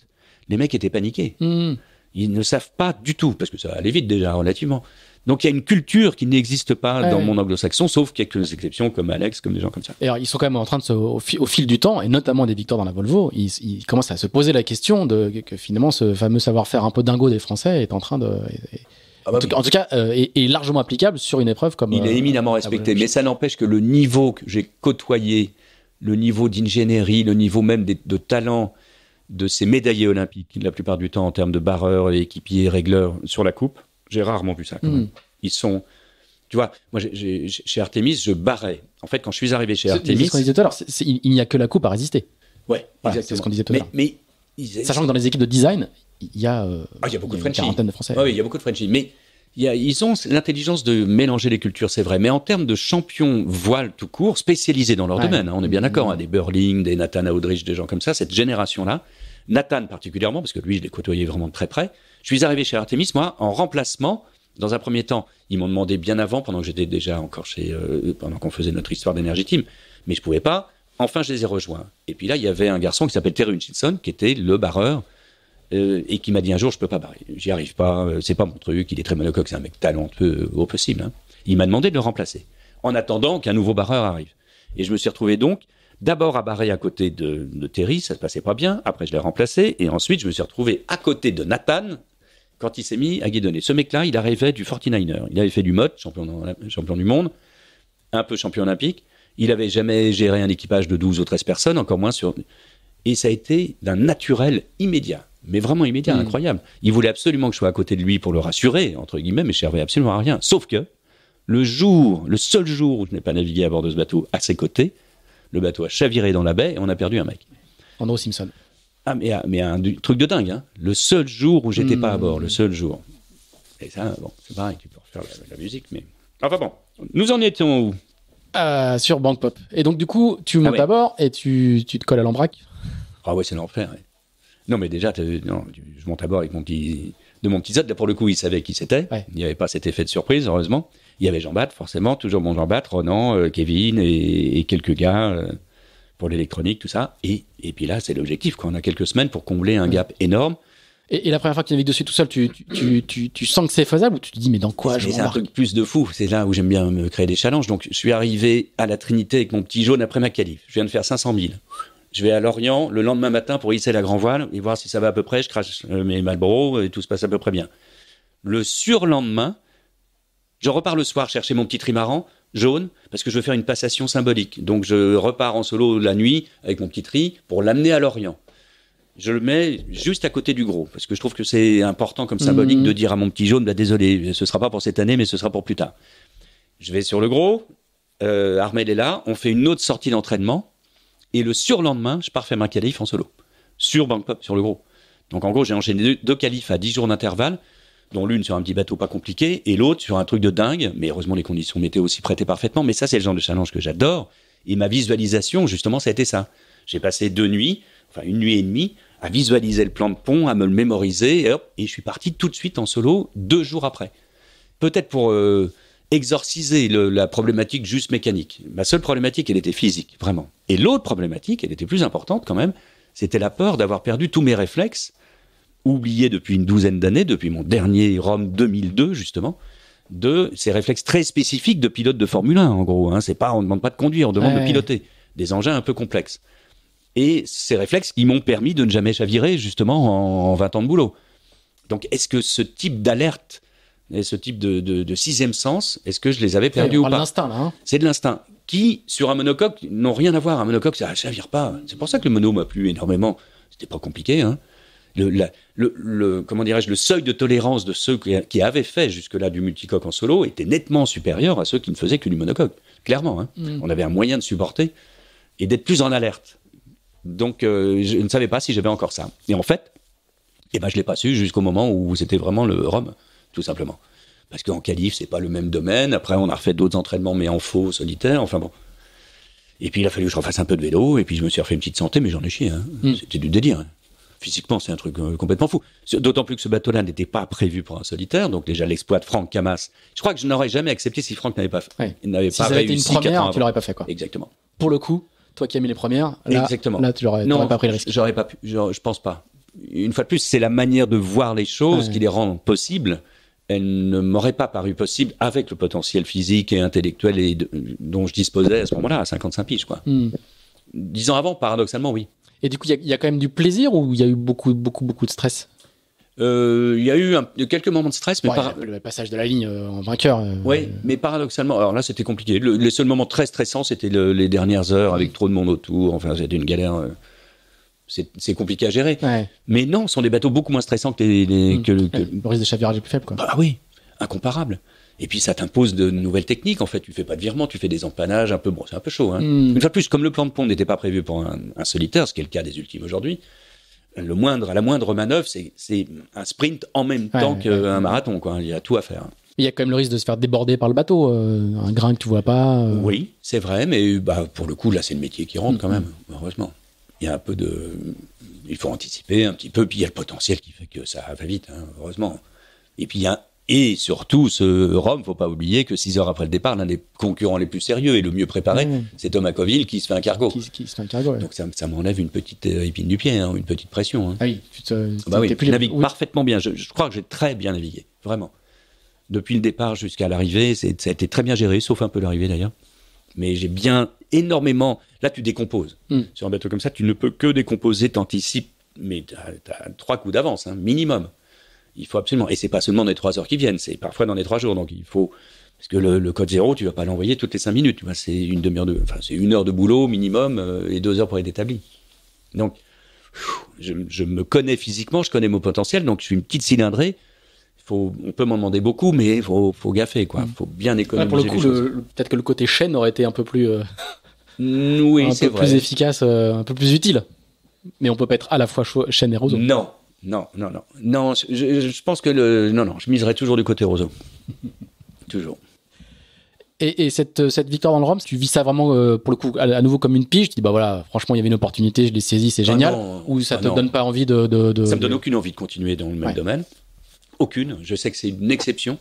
les mecs étaient paniqués. Mmh. Ils ne savent pas du tout, parce que ça allait vite déjà, relativement. Donc il y a une culture qui n'existe pas dans mon anglo-saxon, sauf quelques exceptions comme Alex, comme des gens comme ça. Et alors ils sont quand même en train de se, au, fil du temps, et notamment des victoires dans la Volvo, ils, commencent à se poser la question de que finalement ce fameux savoir-faire un peu dingo des Français est en train de... Ah bah en, tout, cas, euh, est, largement applicable sur une épreuve comme... Il est euh, éminemment respecté, mais ça n'empêche que le niveau que j'ai côtoyé, le niveau d'ingénierie, le niveau même de talent, de ces médaillés olympiques, la plupart du temps en termes de barreurs, équipiers, régleurs sur la coupe. J'ai rarement vu ça. Hmm. Ils sont, tu vois, moi, chez Artemis, je barrais. En fait, quand je suis arrivé chez Artemis, il n'y a que la coupe à résister. Ouais, exactement. C'est ce qu'on disait tout à l'heure. Mais, sachant que dans les équipes de design, il y a, euh, ah, il y a beaucoup de de Français. Ah il y a beaucoup de Frenchies. Mais ils ont l'intelligence de mélanger les cultures, c'est vrai, mais en termes de champions voile tout court, spécialisés dans leur domaine, hein, on est bien d'accord, hein, mm. des Burling, des Nathan Audrich, des gens comme ça, cette génération-là, Nathan particulièrement, parce que lui, je l'ai côtoyé vraiment de très près, je suis arrivé chez Artemis, moi, en remplacement, dans un premier temps, ils m'ont demandé bien avant, pendant que j'étais déjà encore chez, euh, pendant qu'on faisait notre histoire d'énergie team, mais je pouvais pas. Enfin, je les ai rejoints. Et puis là, il y avait un garçon qui s'appelle Terry Hutchinson, qui était le barreur euh, et qui m'a dit un jour, je peux pas barrer, j'y arrive pas, euh, c'est pas mon truc, il est très monocoque, c'est un mec talentueux euh, au possible. Hein. Il m'a demandé de le remplacer, en attendant qu'un nouveau barreur arrive. Et je me suis retrouvé donc d'abord à barrer à côté de, Terry, ça se passait pas bien, après je l'ai remplacé, et ensuite je me suis retrouvé à côté de Nathan, quand il s'est mis à guidonner. Ce mec-là, il arrivait du 49er. Il avait fait du mode, champion, champion, du monde, un peu champion olympique. Il avait jamais géré un équipage de 12 ou 13 personnes, encore moins sur. Et ça a été d'un naturel immédiat mais vraiment immédiat, hmm. incroyable. Il voulait absolument que je sois à côté de lui pour le rassurer, entre guillemets, mais je servais absolument à rien. Sauf que le jour, le seul jour où je n'ai pas navigué à bord de ce bateau à ses côtés, le bateau a chaviré dans la baie et on a perdu un mec. Andrew Simpson. Ah, mais, ah, un truc de dingue, hein. Le seul jour où j'étais pas à hmm. bord, le seul jour. Et ça, bon, c'est pareil, tu peux refaire la, musique, mais. Enfin bon, nous en étions où euh, Sur Bank Pop. Et donc, du coup, tu ah montes à bord et tu, tu te colles à l'embraque. Ah ouais, c'est l'enfer. Non, mais déjà, je monte à bord avec mon petit, de mon petit zot. Là, pour le coup, il savait qui c'était. Il n'y avait pas cet effet de surprise, heureusement. Il y avait Jean Bat, forcément, toujours mon Jean Bat, Ronan, euh, Kevin et, quelques gars euh, pour l'électronique, tout ça. Et, et puis là, c'est l'objectif. On a quelques semaines pour combler un gap énorme. Et, la première fois que tu navigues dessus tout seul, tu, tu, tu, sens que c'est faisable ou tu te dis, mais dans quoi je C'est un truc plus de fou. C'est là où j'aime bien me créer des challenges. Donc, je suis arrivé à la Trinité avec mon petit jaune après ma calife. Je viens de faire 500 000. Je vais à Lorient le lendemain matin pour hisser la grand voile et voir si ça va à peu près. Je crache mes Malboro et tout se passe à peu près bien. Le surlendemain, je repars le soir chercher mon petit trimaran jaune parce que je veux faire une passation symbolique. Donc je repars en solo la nuit avec mon petit tri pour l'amener à Lorient. Je le mets juste à côté du gros parce que je trouve que c'est important comme symbolique mmh. de dire à mon petit jaune bah, désolé, ce sera pas pour cette année mais ce sera pour plus tard. Je vais sur le gros, euh, Armel est là, on fait une autre sortie d'entraînement et le surlendemain, je pars faire ma calife en solo. Sur Pop, sur le gros. Donc en gros, j'ai enchaîné deux, califs à 10 jours d'intervalle, dont l'une sur un petit bateau pas compliqué, et l'autre sur un truc de dingue. Mais heureusement, les conditions météo aussi prêtaient parfaitement. Mais ça, c'est le genre de challenge que j'adore. Et ma visualisation, justement, ça a été ça. J'ai passé deux nuits, enfin une nuit et demie, à visualiser le plan de pont, à me le mémoriser, et, je suis parti tout de suite en solo deux jours après. Peut-être pour euh, exorciser la problématique juste mécanique. Ma seule problématique, elle était physique, vraiment. Et l'autre problématique, elle était plus importante quand même, c'était la peur d'avoir perdu tous mes réflexes, oubliés depuis une douzaine d'années, depuis mon dernier Rome 2002 justement, de ces réflexes très spécifiques de pilote de Formule 1 en gros. Hein. C'est pas, on ne demande pas de conduire, on demande de piloter des engins un peu complexes. Et ces réflexes ils m'ont permis de ne jamais chavirer justement en 20 ans de boulot. Donc est-ce que ce type d'alerte et ce type de, sixième sens, est-ce que je les avais perdus ou pas C'est de l'instinct, là. Hein. c'est de l'instinct. Qui, sur un monocoque, n'ont rien à voir. Un monocoque, ça ne servir pas. C'est pour ça que le mono m'a plu énormément. C'était pas compliqué, hein. Le, comment dirais-je, le seuil de tolérance de ceux qui, avaient fait jusque-là du multicoque en solo était nettement supérieur à ceux qui ne faisaient que du monocoque. Clairement, hein. Mm. on avait un moyen de supporter et d'être plus en alerte. Donc, euh, je ne savais pas si j'avais encore ça. Et en fait, eh ben, je l'ai pas su jusqu'au moment où c'était vraiment le rhum tout simplement. Parce qu'en calife, c'est pas le même domaine. Après, on a refait d'autres entraînements, mais en faux, solitaire. Enfin bon. Et puis, il a fallu que je refasse un peu de vélo. Et puis, je me suis refait une petite santé, mais j'en ai chié. Hein. Hmm. C'était du délire. Hein. Physiquement, c'est un truc euh, complètement fou. D'autant plus que ce bateau-là n'était pas prévu pour un solitaire. Donc, déjà, l'exploit de Franck Camas. Je crois que je n'aurais jamais accepté si Franck n'avait pas fait. Il n'avait si pas avait réussi. Été une première, tu l'aurais pas fait, quoi. Exactement. Pour le coup, toi qui as mis les premières, là, Exactement. tu l'aurais pas pris le risque. J'aurais pas pu, je pense pas. Une fois de plus, c'est la manière de voir les choses qui les rend possibles elle ne m'aurait pas paru possible avec le potentiel physique et intellectuel dont je disposais à ce moment-là, à 55 piges. Quoi. Hmm. Dix ans avant, paradoxalement, oui. Et du coup, il y, a quand même du plaisir ou il y a eu beaucoup, beaucoup, beaucoup de stress euh, il y a eu quelques moments de stress, mais le passage de la ligne euh, en vainqueur. Euh, oui, mais paradoxalement, alors là c'était compliqué. Le, les seuls moments très stressants, c'était les dernières heures avec hmm. trop de monde autour. Enfin, j'ai eu une galère c'est compliqué à gérer. Mais non, ce sont des bateaux beaucoup moins stressants que les. Le risque de chavirage est plus faible, quoi. Bah oui, incomparable. Et puis ça t'impose de nouvelles techniques. En fait, tu fais pas de virement, tu fais des empannages un peu. Bon, c'est un peu chaud. Hein. Hmm. Une fois plus, comme le plan de pont n'était pas prévu pour un, solitaire, ce qui est le cas des ultimes aujourd'hui, le moindre, la moindre manœuvre, c'est un sprint en même temps qu'un marathon. Quoi. Il y a tout à faire. Il y a quand même le risque de se faire déborder par le bateau, euh, un grain que tu vois pas. Euh. Oui, c'est vrai, mais bah, pour le coup, là, c'est le métier qui rentre quand même, heureusement il un peu de. Il faut anticiper un petit peu, puis il y a le potentiel qui fait que ça va vite, hein, heureusement. Et puis il y Et surtout, ce Rome, faut pas oublier que six heures après le départ, l'un des concurrents les plus sérieux et le mieux préparé, c'est Thomas Coville qui se fait un cargo. Qui, se fait un cargo Donc ça, m'enlève une petite euh, épine du pied, hein, une petite pression. Hein. Ah oui, tu te, ah bah navigues parfaitement bien. Je, je crois que j'ai très bien navigué, vraiment. Depuis le départ jusqu'à l'arrivée, ça a été très bien géré, sauf un peu l'arrivée d'ailleurs mais j'ai bien énormément. Là, tu décomposes. Hmm. Sur un bateau comme ça, tu ne peux que décomposer, t'anticipes, mais tu as, trois coups d'avance, hein, minimum. Il faut absolument. Et c'est pas seulement dans les trois heures qui viennent, c'est parfois dans les trois jours. Donc il faut. Parce que le, code zéro, tu vas pas l'envoyer toutes les cinq minutes. C'est une demi-heure de. Enfin, c'est une heure de boulot minimum euh, et deux heures pour être établi. Donc, je, me connais physiquement, je connais mon potentiel, donc je suis une petite cylindrée on peut m'en demander beaucoup, mais faut, faut gaffer, quoi. Mm. Faut bien économiser. pour le coup, peut-être que le côté chaîne aurait été un peu plus, euh, mm, oui, un peu plus efficace, euh, un peu plus utile. Mais on peut pas être à la fois chaîne et roseau. Non, non, non, non, non. Je, pense que le, non, non, je miserai toujours du côté roseau, toujours. Et, cette, cette victoire dans le Rome, tu vis ça vraiment euh, pour le coup à, nouveau comme une pige. Tu dis bah voilà, franchement il y avait une opportunité, je l'ai saisie, c'est ah génial. ou ça ne ah te donne pas envie de, de, de... Ça me donne aucune envie de continuer dans le même domaine. Aucune. Je sais que c'est une exception.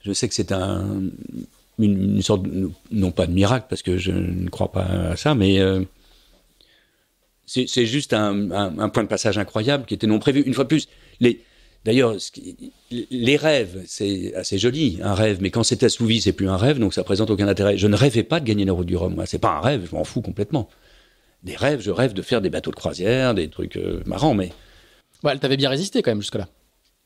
Je sais que c'est un, une, sorte, non pas de miracle, parce que je ne crois pas à ça, mais euh, c'est juste un, point de passage incroyable qui était non prévu. Une fois de plus, d'ailleurs, les rêves, c'est assez joli, un rêve, mais quand c'est assouvi, c'est plus un rêve, donc ça présente aucun intérêt. Je ne rêvais pas de gagner Route du Rhum, C'est pas un rêve, je m'en fous complètement. Des rêves, je rêve de faire des bateaux de croisière, des trucs euh, marrants, mais. Voilà, elle t'avait bien résisté quand même jusque-là.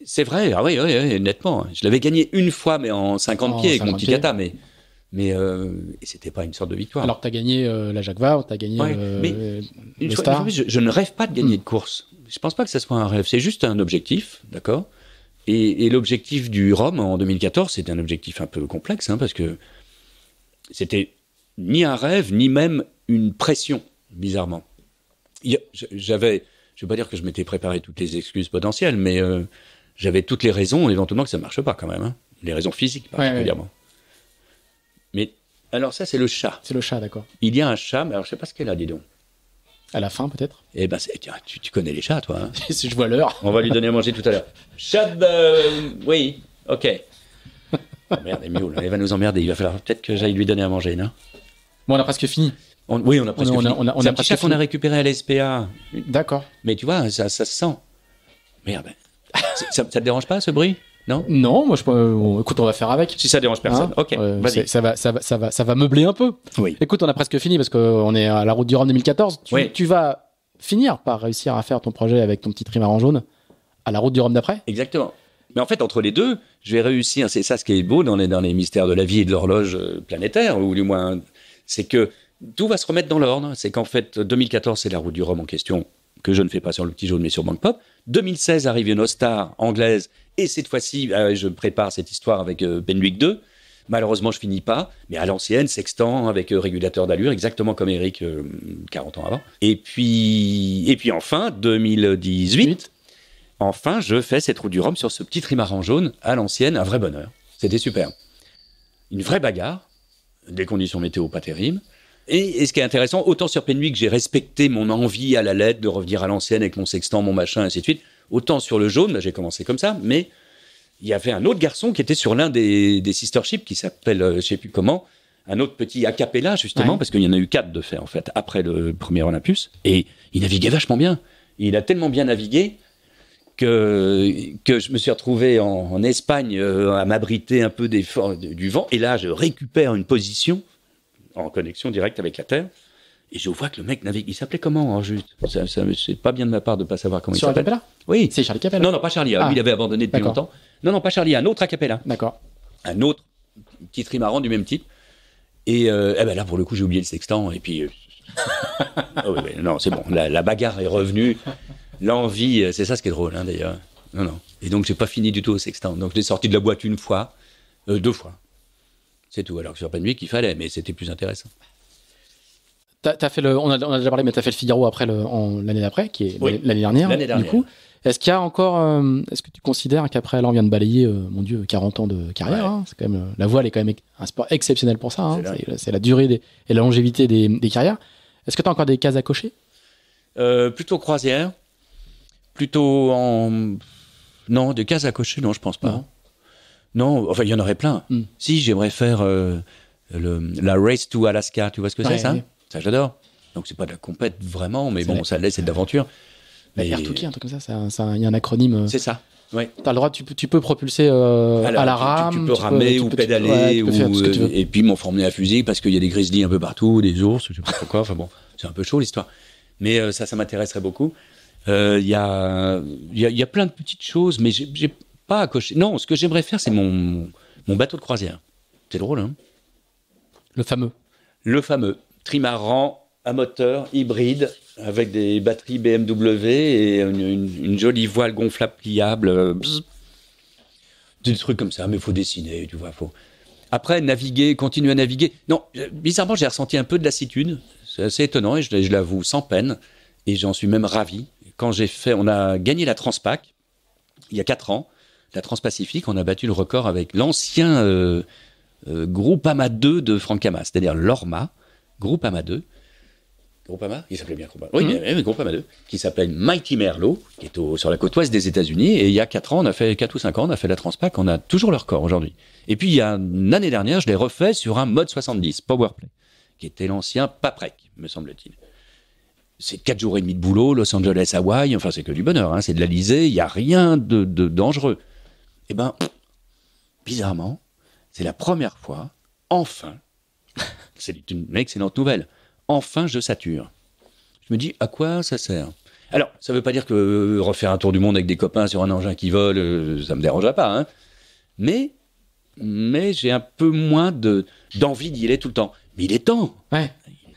C'est vrai, ah oui, oui, oui nettement. Je l'avais gagné une fois, mais en 50 pieds avec mon petit gata. mais. Mais n'était euh, c'était pas une sorte de victoire. Alors, tu as gagné euh, la Jacques tu as gagné euh, mais Star. je, ne rêve pas de gagner hmm. de course. Je pense pas que ce soit un rêve. C'est juste un objectif, d'accord Et, l'objectif du Rome en 2014, c'était un objectif un peu complexe, hein, parce que c'était ni un rêve, ni même une pression, bizarrement. J'avais, je ne vais pas dire que je m'étais préparé toutes les excuses potentielles, mais j'avais toutes les raisons, éventuellement, que ça ne marche pas quand même. Hein. Les raisons physiques, particulièrement. Mais alors, ça, c'est le chat. C'est le chat, d'accord. Il y a un chat, mais alors je ne sais pas ce qu'elle a, dis donc. À la fin, peut-être Eh ben, tiens, tu, connais les chats, toi. Hein. si je vois l'heure. On va lui donner à manger tout à l'heure. Chat de... Euh, oui, ok. merde, il hein. va nous emmerder. Il va falloir peut-être que j'aille lui donner à manger, non Bon, on a presque fini. oui, on a presque fini. On a, on qu'on a récupéré à l'SPA. D'accord. Mais tu vois, ça, ça se sent. Merde, ça, te dérange pas ce bruit non Non, moi je euh, écoute, on va faire avec. Si ça dérange personne. Ah, OK. Ça va ça va ça va ça va meubler un peu. Oui. Écoute, on a presque fini parce qu'on est à la route du Rhum 2014. Tu, tu vas finir par réussir à faire ton projet avec ton petit trimaran jaune à la route du Rhum d'après Exactement. Mais en fait, entre les deux, je vais réussir. C'est ça ce qui est beau dans les mystères de la vie et de l'horloge euh, planétaire, ou du moins, c'est que tout va se remettre dans l'ordre. C'est qu'en fait, 2014, c'est la route du Rhum en question que je ne fais pas sur le petit jaune, mais sur Bank Pop. 2016 arrive une star anglaise, et cette fois-ci, euh, je prépare cette histoire avec euh, Benwick 2. Malheureusement, je finis pas, mais à l'ancienne, sextant avec euh, régulateur d'allure, exactement comme Eric 40 ans avant. Et puis, et puis enfin, 2018, enfin, je fais cette route du Rhum sur ce petit trimaran jaune à l'ancienne, un vrai bonheur. C'était super. Une vraie bagarre, des conditions météo pas terribles. Et, ce qui est intéressant, autant sur que j'ai respecté mon envie à la lettre de revenir à l'ancienne avec mon sextant, mon machin, ainsi de suite. Autant sur le jaune, bah, j'ai commencé comme ça, mais il y avait un autre garçon qui était sur l'un des, sister ships qui s'appelle, je euh, je sais plus comment, un autre petit a cappella, justement, parce qu'il y en a eu quatre de fait, en fait, après le premier Olympus. Et il naviguait vachement bien. Il a tellement bien navigué que, que je me suis retrouvé en, Espagne euh, à m'abriter un peu des, du vent. Et là, je récupère une position en connexion directe avec la Terre. Et je vois que le mec navigue. Il s'appelait comment, en juste C'est pas bien de ma part de pas savoir comment il s'appelle. Capella Oui. C'est Charlie Capella. Non, non, pas Charlie. Ah, ah. il avait abandonné depuis longtemps. Non, non, pas Charlie. Un autre Acapella. D'accord. Un autre petit trimaran du même type. Et euh, eh ben là, pour le coup, j'ai oublié le sextant. Et puis. Euh, oh, non, c'est bon. La, bagarre est revenue. L'envie, euh, c'est ça ce qui est drôle, hein, d'ailleurs. Non, non. Et donc, j'ai pas fini du tout au sextant. Donc, j'ai sorti de la boîte une fois, deux fois. C'est tout. Alors que sur nuit il fallait, mais c'était plus intéressant. as, fait le, on, a, déjà parlé, mais tu as fait le Figaro après l'année d'après, qui est l'année dernière, Du coup, est-ce qu'il y a encore. Euh, est-ce que tu considères qu'après, là, on vient de balayer, euh, mon Dieu, 40 ans de carrière hein, quand même, euh, La voile est quand même un sport exceptionnel pour ça. Hein. c'est la durée et la longévité des, carrières. Est-ce que tu as encore des cases à cocher Plutôt croisière. Plutôt en. Non, des cases à cocher, non, je pense pas. Non, enfin, il y en aurait plein. Hmm. Si, j'aimerais faire euh, la Race to Alaska. Tu vois ce que c'est, ça Ça, j'adore. Donc, c'est pas de la compète vraiment, mais bon, ça laisse cette aventure. La un truc comme ça, il y a un acronyme. Euh. C'est ça. Ouais. As le droit, tu, peux propulser euh, à la rame. Tu, peux ramer ou pédaler. ou, Et puis m'enformer à fusil parce qu'il y a des grizzlies un peu partout, des ours, je sais pas pourquoi. enfin bon, c'est un peu chaud l'histoire. Mais ça, ça m'intéresserait beaucoup. Il y, a, y, y, a, plein de petites choses, mais j'ai pas à cocher. Non, ce que j'aimerais faire, c'est mon, bateau de croisière. C'est drôle, hein Le fameux. Le fameux. Trimaran à moteur hybride avec des batteries BMW et une, jolie voile gonflable pliable. Euh, des trucs comme ça, mais il faut dessiner, tu vois. Faut... Après, naviguer, continuer à naviguer. Non, euh, bizarrement, j'ai ressenti un peu de lassitude. C'est assez étonnant et je, l'avoue sans peine. Et j'en suis même ravi. Quand j'ai fait, on a gagné la Transpac il y a quatre ans la Transpacifique, on a battu le record avec l'ancien euh, euh, groupe AMA 2 de Franck Hamas, c'est-à-dire l'ORMA, groupe AMA 2. AMA Il s'appelait bien Oui, 2, hmm. qui s'appelle Mighty Merlot, qui est sur la côte ouest des États-Unis. Et il y a 4 ans, on a fait 4 ou 5 ans, on a fait la Transpac, on a toujours le record aujourd'hui. Et puis, il y a une année dernière, je l'ai refait sur un mode 70, Powerplay, qui était l'ancien Paprec, me semble-t-il. C'est 4 jours et demi de boulot, Los Angeles, Hawaï, enfin, c'est que du bonheur, hein. c'est de l'Alizé, il n'y a rien de dangereux. Eh ben, bizarrement, c'est la première fois, enfin, c'est une excellente nouvelle, enfin je sature. Je me dis, à quoi ça sert Alors, ça ne veut pas dire que euh, refaire un tour du monde avec des copains sur un engin qui vole, euh, ça ne me dérangera pas, hein. mais, mais j'ai un peu moins d'envie d'y aller tout le temps. Mais il est temps ouais.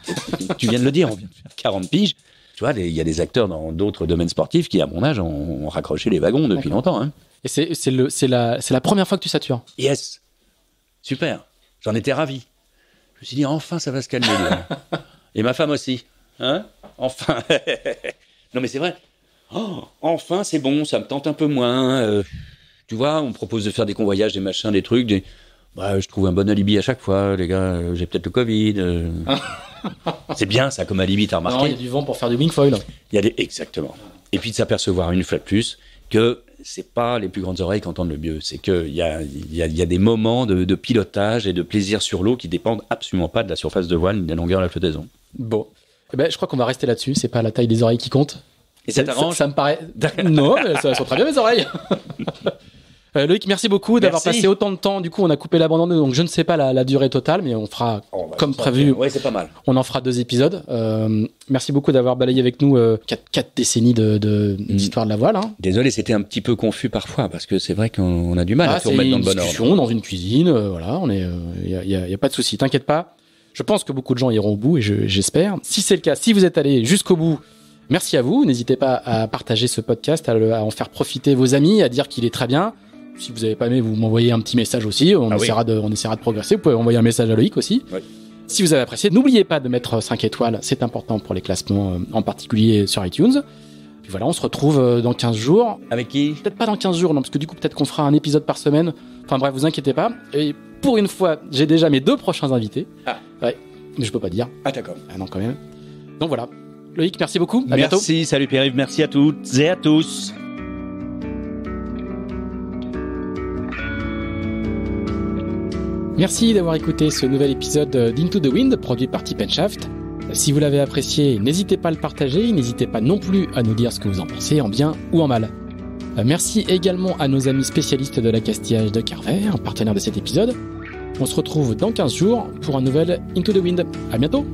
Tu viens de le dire, on vient de faire 40 piges. Tu vois, il y a des acteurs dans d'autres domaines sportifs qui, à mon âge, ont, raccroché les wagons depuis longtemps. Hein. Et c'est la première fois que tu satures. Yes. Super. J'en étais ravi. Je me suis dit enfin ça va se calmer. Hein. Et ma femme aussi. Hein Enfin. non mais c'est vrai. Oh, enfin c'est bon, ça me tente un peu moins. Euh. tu vois, on propose de faire des convoyages, des machins, des trucs. Bah, je trouve un bon alibi à chaque fois, les gars. Euh, j'ai peut-être le Covid. Euh. c'est bien ça comme alibi, t'as remarqué. Il y a du vent pour faire du wingfoil. Il y a exactement. Et puis de s'apercevoir une fois de plus que c'est pas les plus grandes oreilles qui entendent le mieux. C'est qu'il y a, y, des moments de, pilotage et de plaisir sur l'eau qui dépendent absolument pas de la surface de voile ni de la longueur de la flottaison. Bon. Eh ben, je crois qu'on va rester là-dessus. C'est pas la taille des oreilles qui compte. Et ça t'arrange ça, me paraît. non, mais ça sont très bien mes oreilles. Euh, Loïc, merci beaucoup d'avoir passé autant de temps. Du coup, on a coupé l'abandon, donc je ne sais pas la, durée totale, mais on fera oh, bah, comme prévu. Ouais, c'est pas mal. On en fera deux épisodes. Euh, merci beaucoup d'avoir balayé avec nous euh, quatre, décennies mm. d'histoire de, de la voile. Hein. Désolé, c'était un petit peu confus parfois parce que c'est vrai qu'on a du mal à ah, se remettre dans le bon ordre. dans une cuisine, voilà, on est, il n'y a, pas de souci. T'inquiète pas. Je pense que beaucoup de gens iront au bout et j'espère. si c'est le cas, si vous êtes allé jusqu'au bout. Merci à vous. N'hésitez pas à partager ce podcast, à en faire profiter vos amis, à dire qu'il est très bien si vous n'avez pas aimé, vous m'envoyez un petit message aussi. On, ah essaiera de, on essaiera de progresser. Vous pouvez envoyer un message à Loïc aussi. Si vous avez apprécié, n'oubliez pas de mettre 5 étoiles. C'est important pour les classements, euh, en particulier sur iTunes. voilà, on se retrouve euh, dans 15 jours. Avec qui Peut-être pas dans 15 jours, non, parce que du coup, peut-être qu'on fera un épisode par semaine. Enfin bref, vous inquiétez pas. Et pour une fois, j'ai déjà mes deux prochains invités. Ah. Ouais, mais je peux pas dire. Ah, d'accord. Ah non, quand même. Donc voilà. Loïc, merci beaucoup. À merci, salut Pierre-Yves, merci à toutes et à tous. Merci d'avoir écouté ce nouvel épisode d'Into the Wind produit par Tip Si vous l'avez apprécié, n'hésitez pas à le partager, n'hésitez pas non plus à nous dire ce que vous en pensez, en bien ou en mal. Euh, merci également à nos amis spécialistes de la Castillage de Carver, partenaires de cet épisode. On se retrouve dans 15 jours pour un nouvel Into the Wind. À bientôt!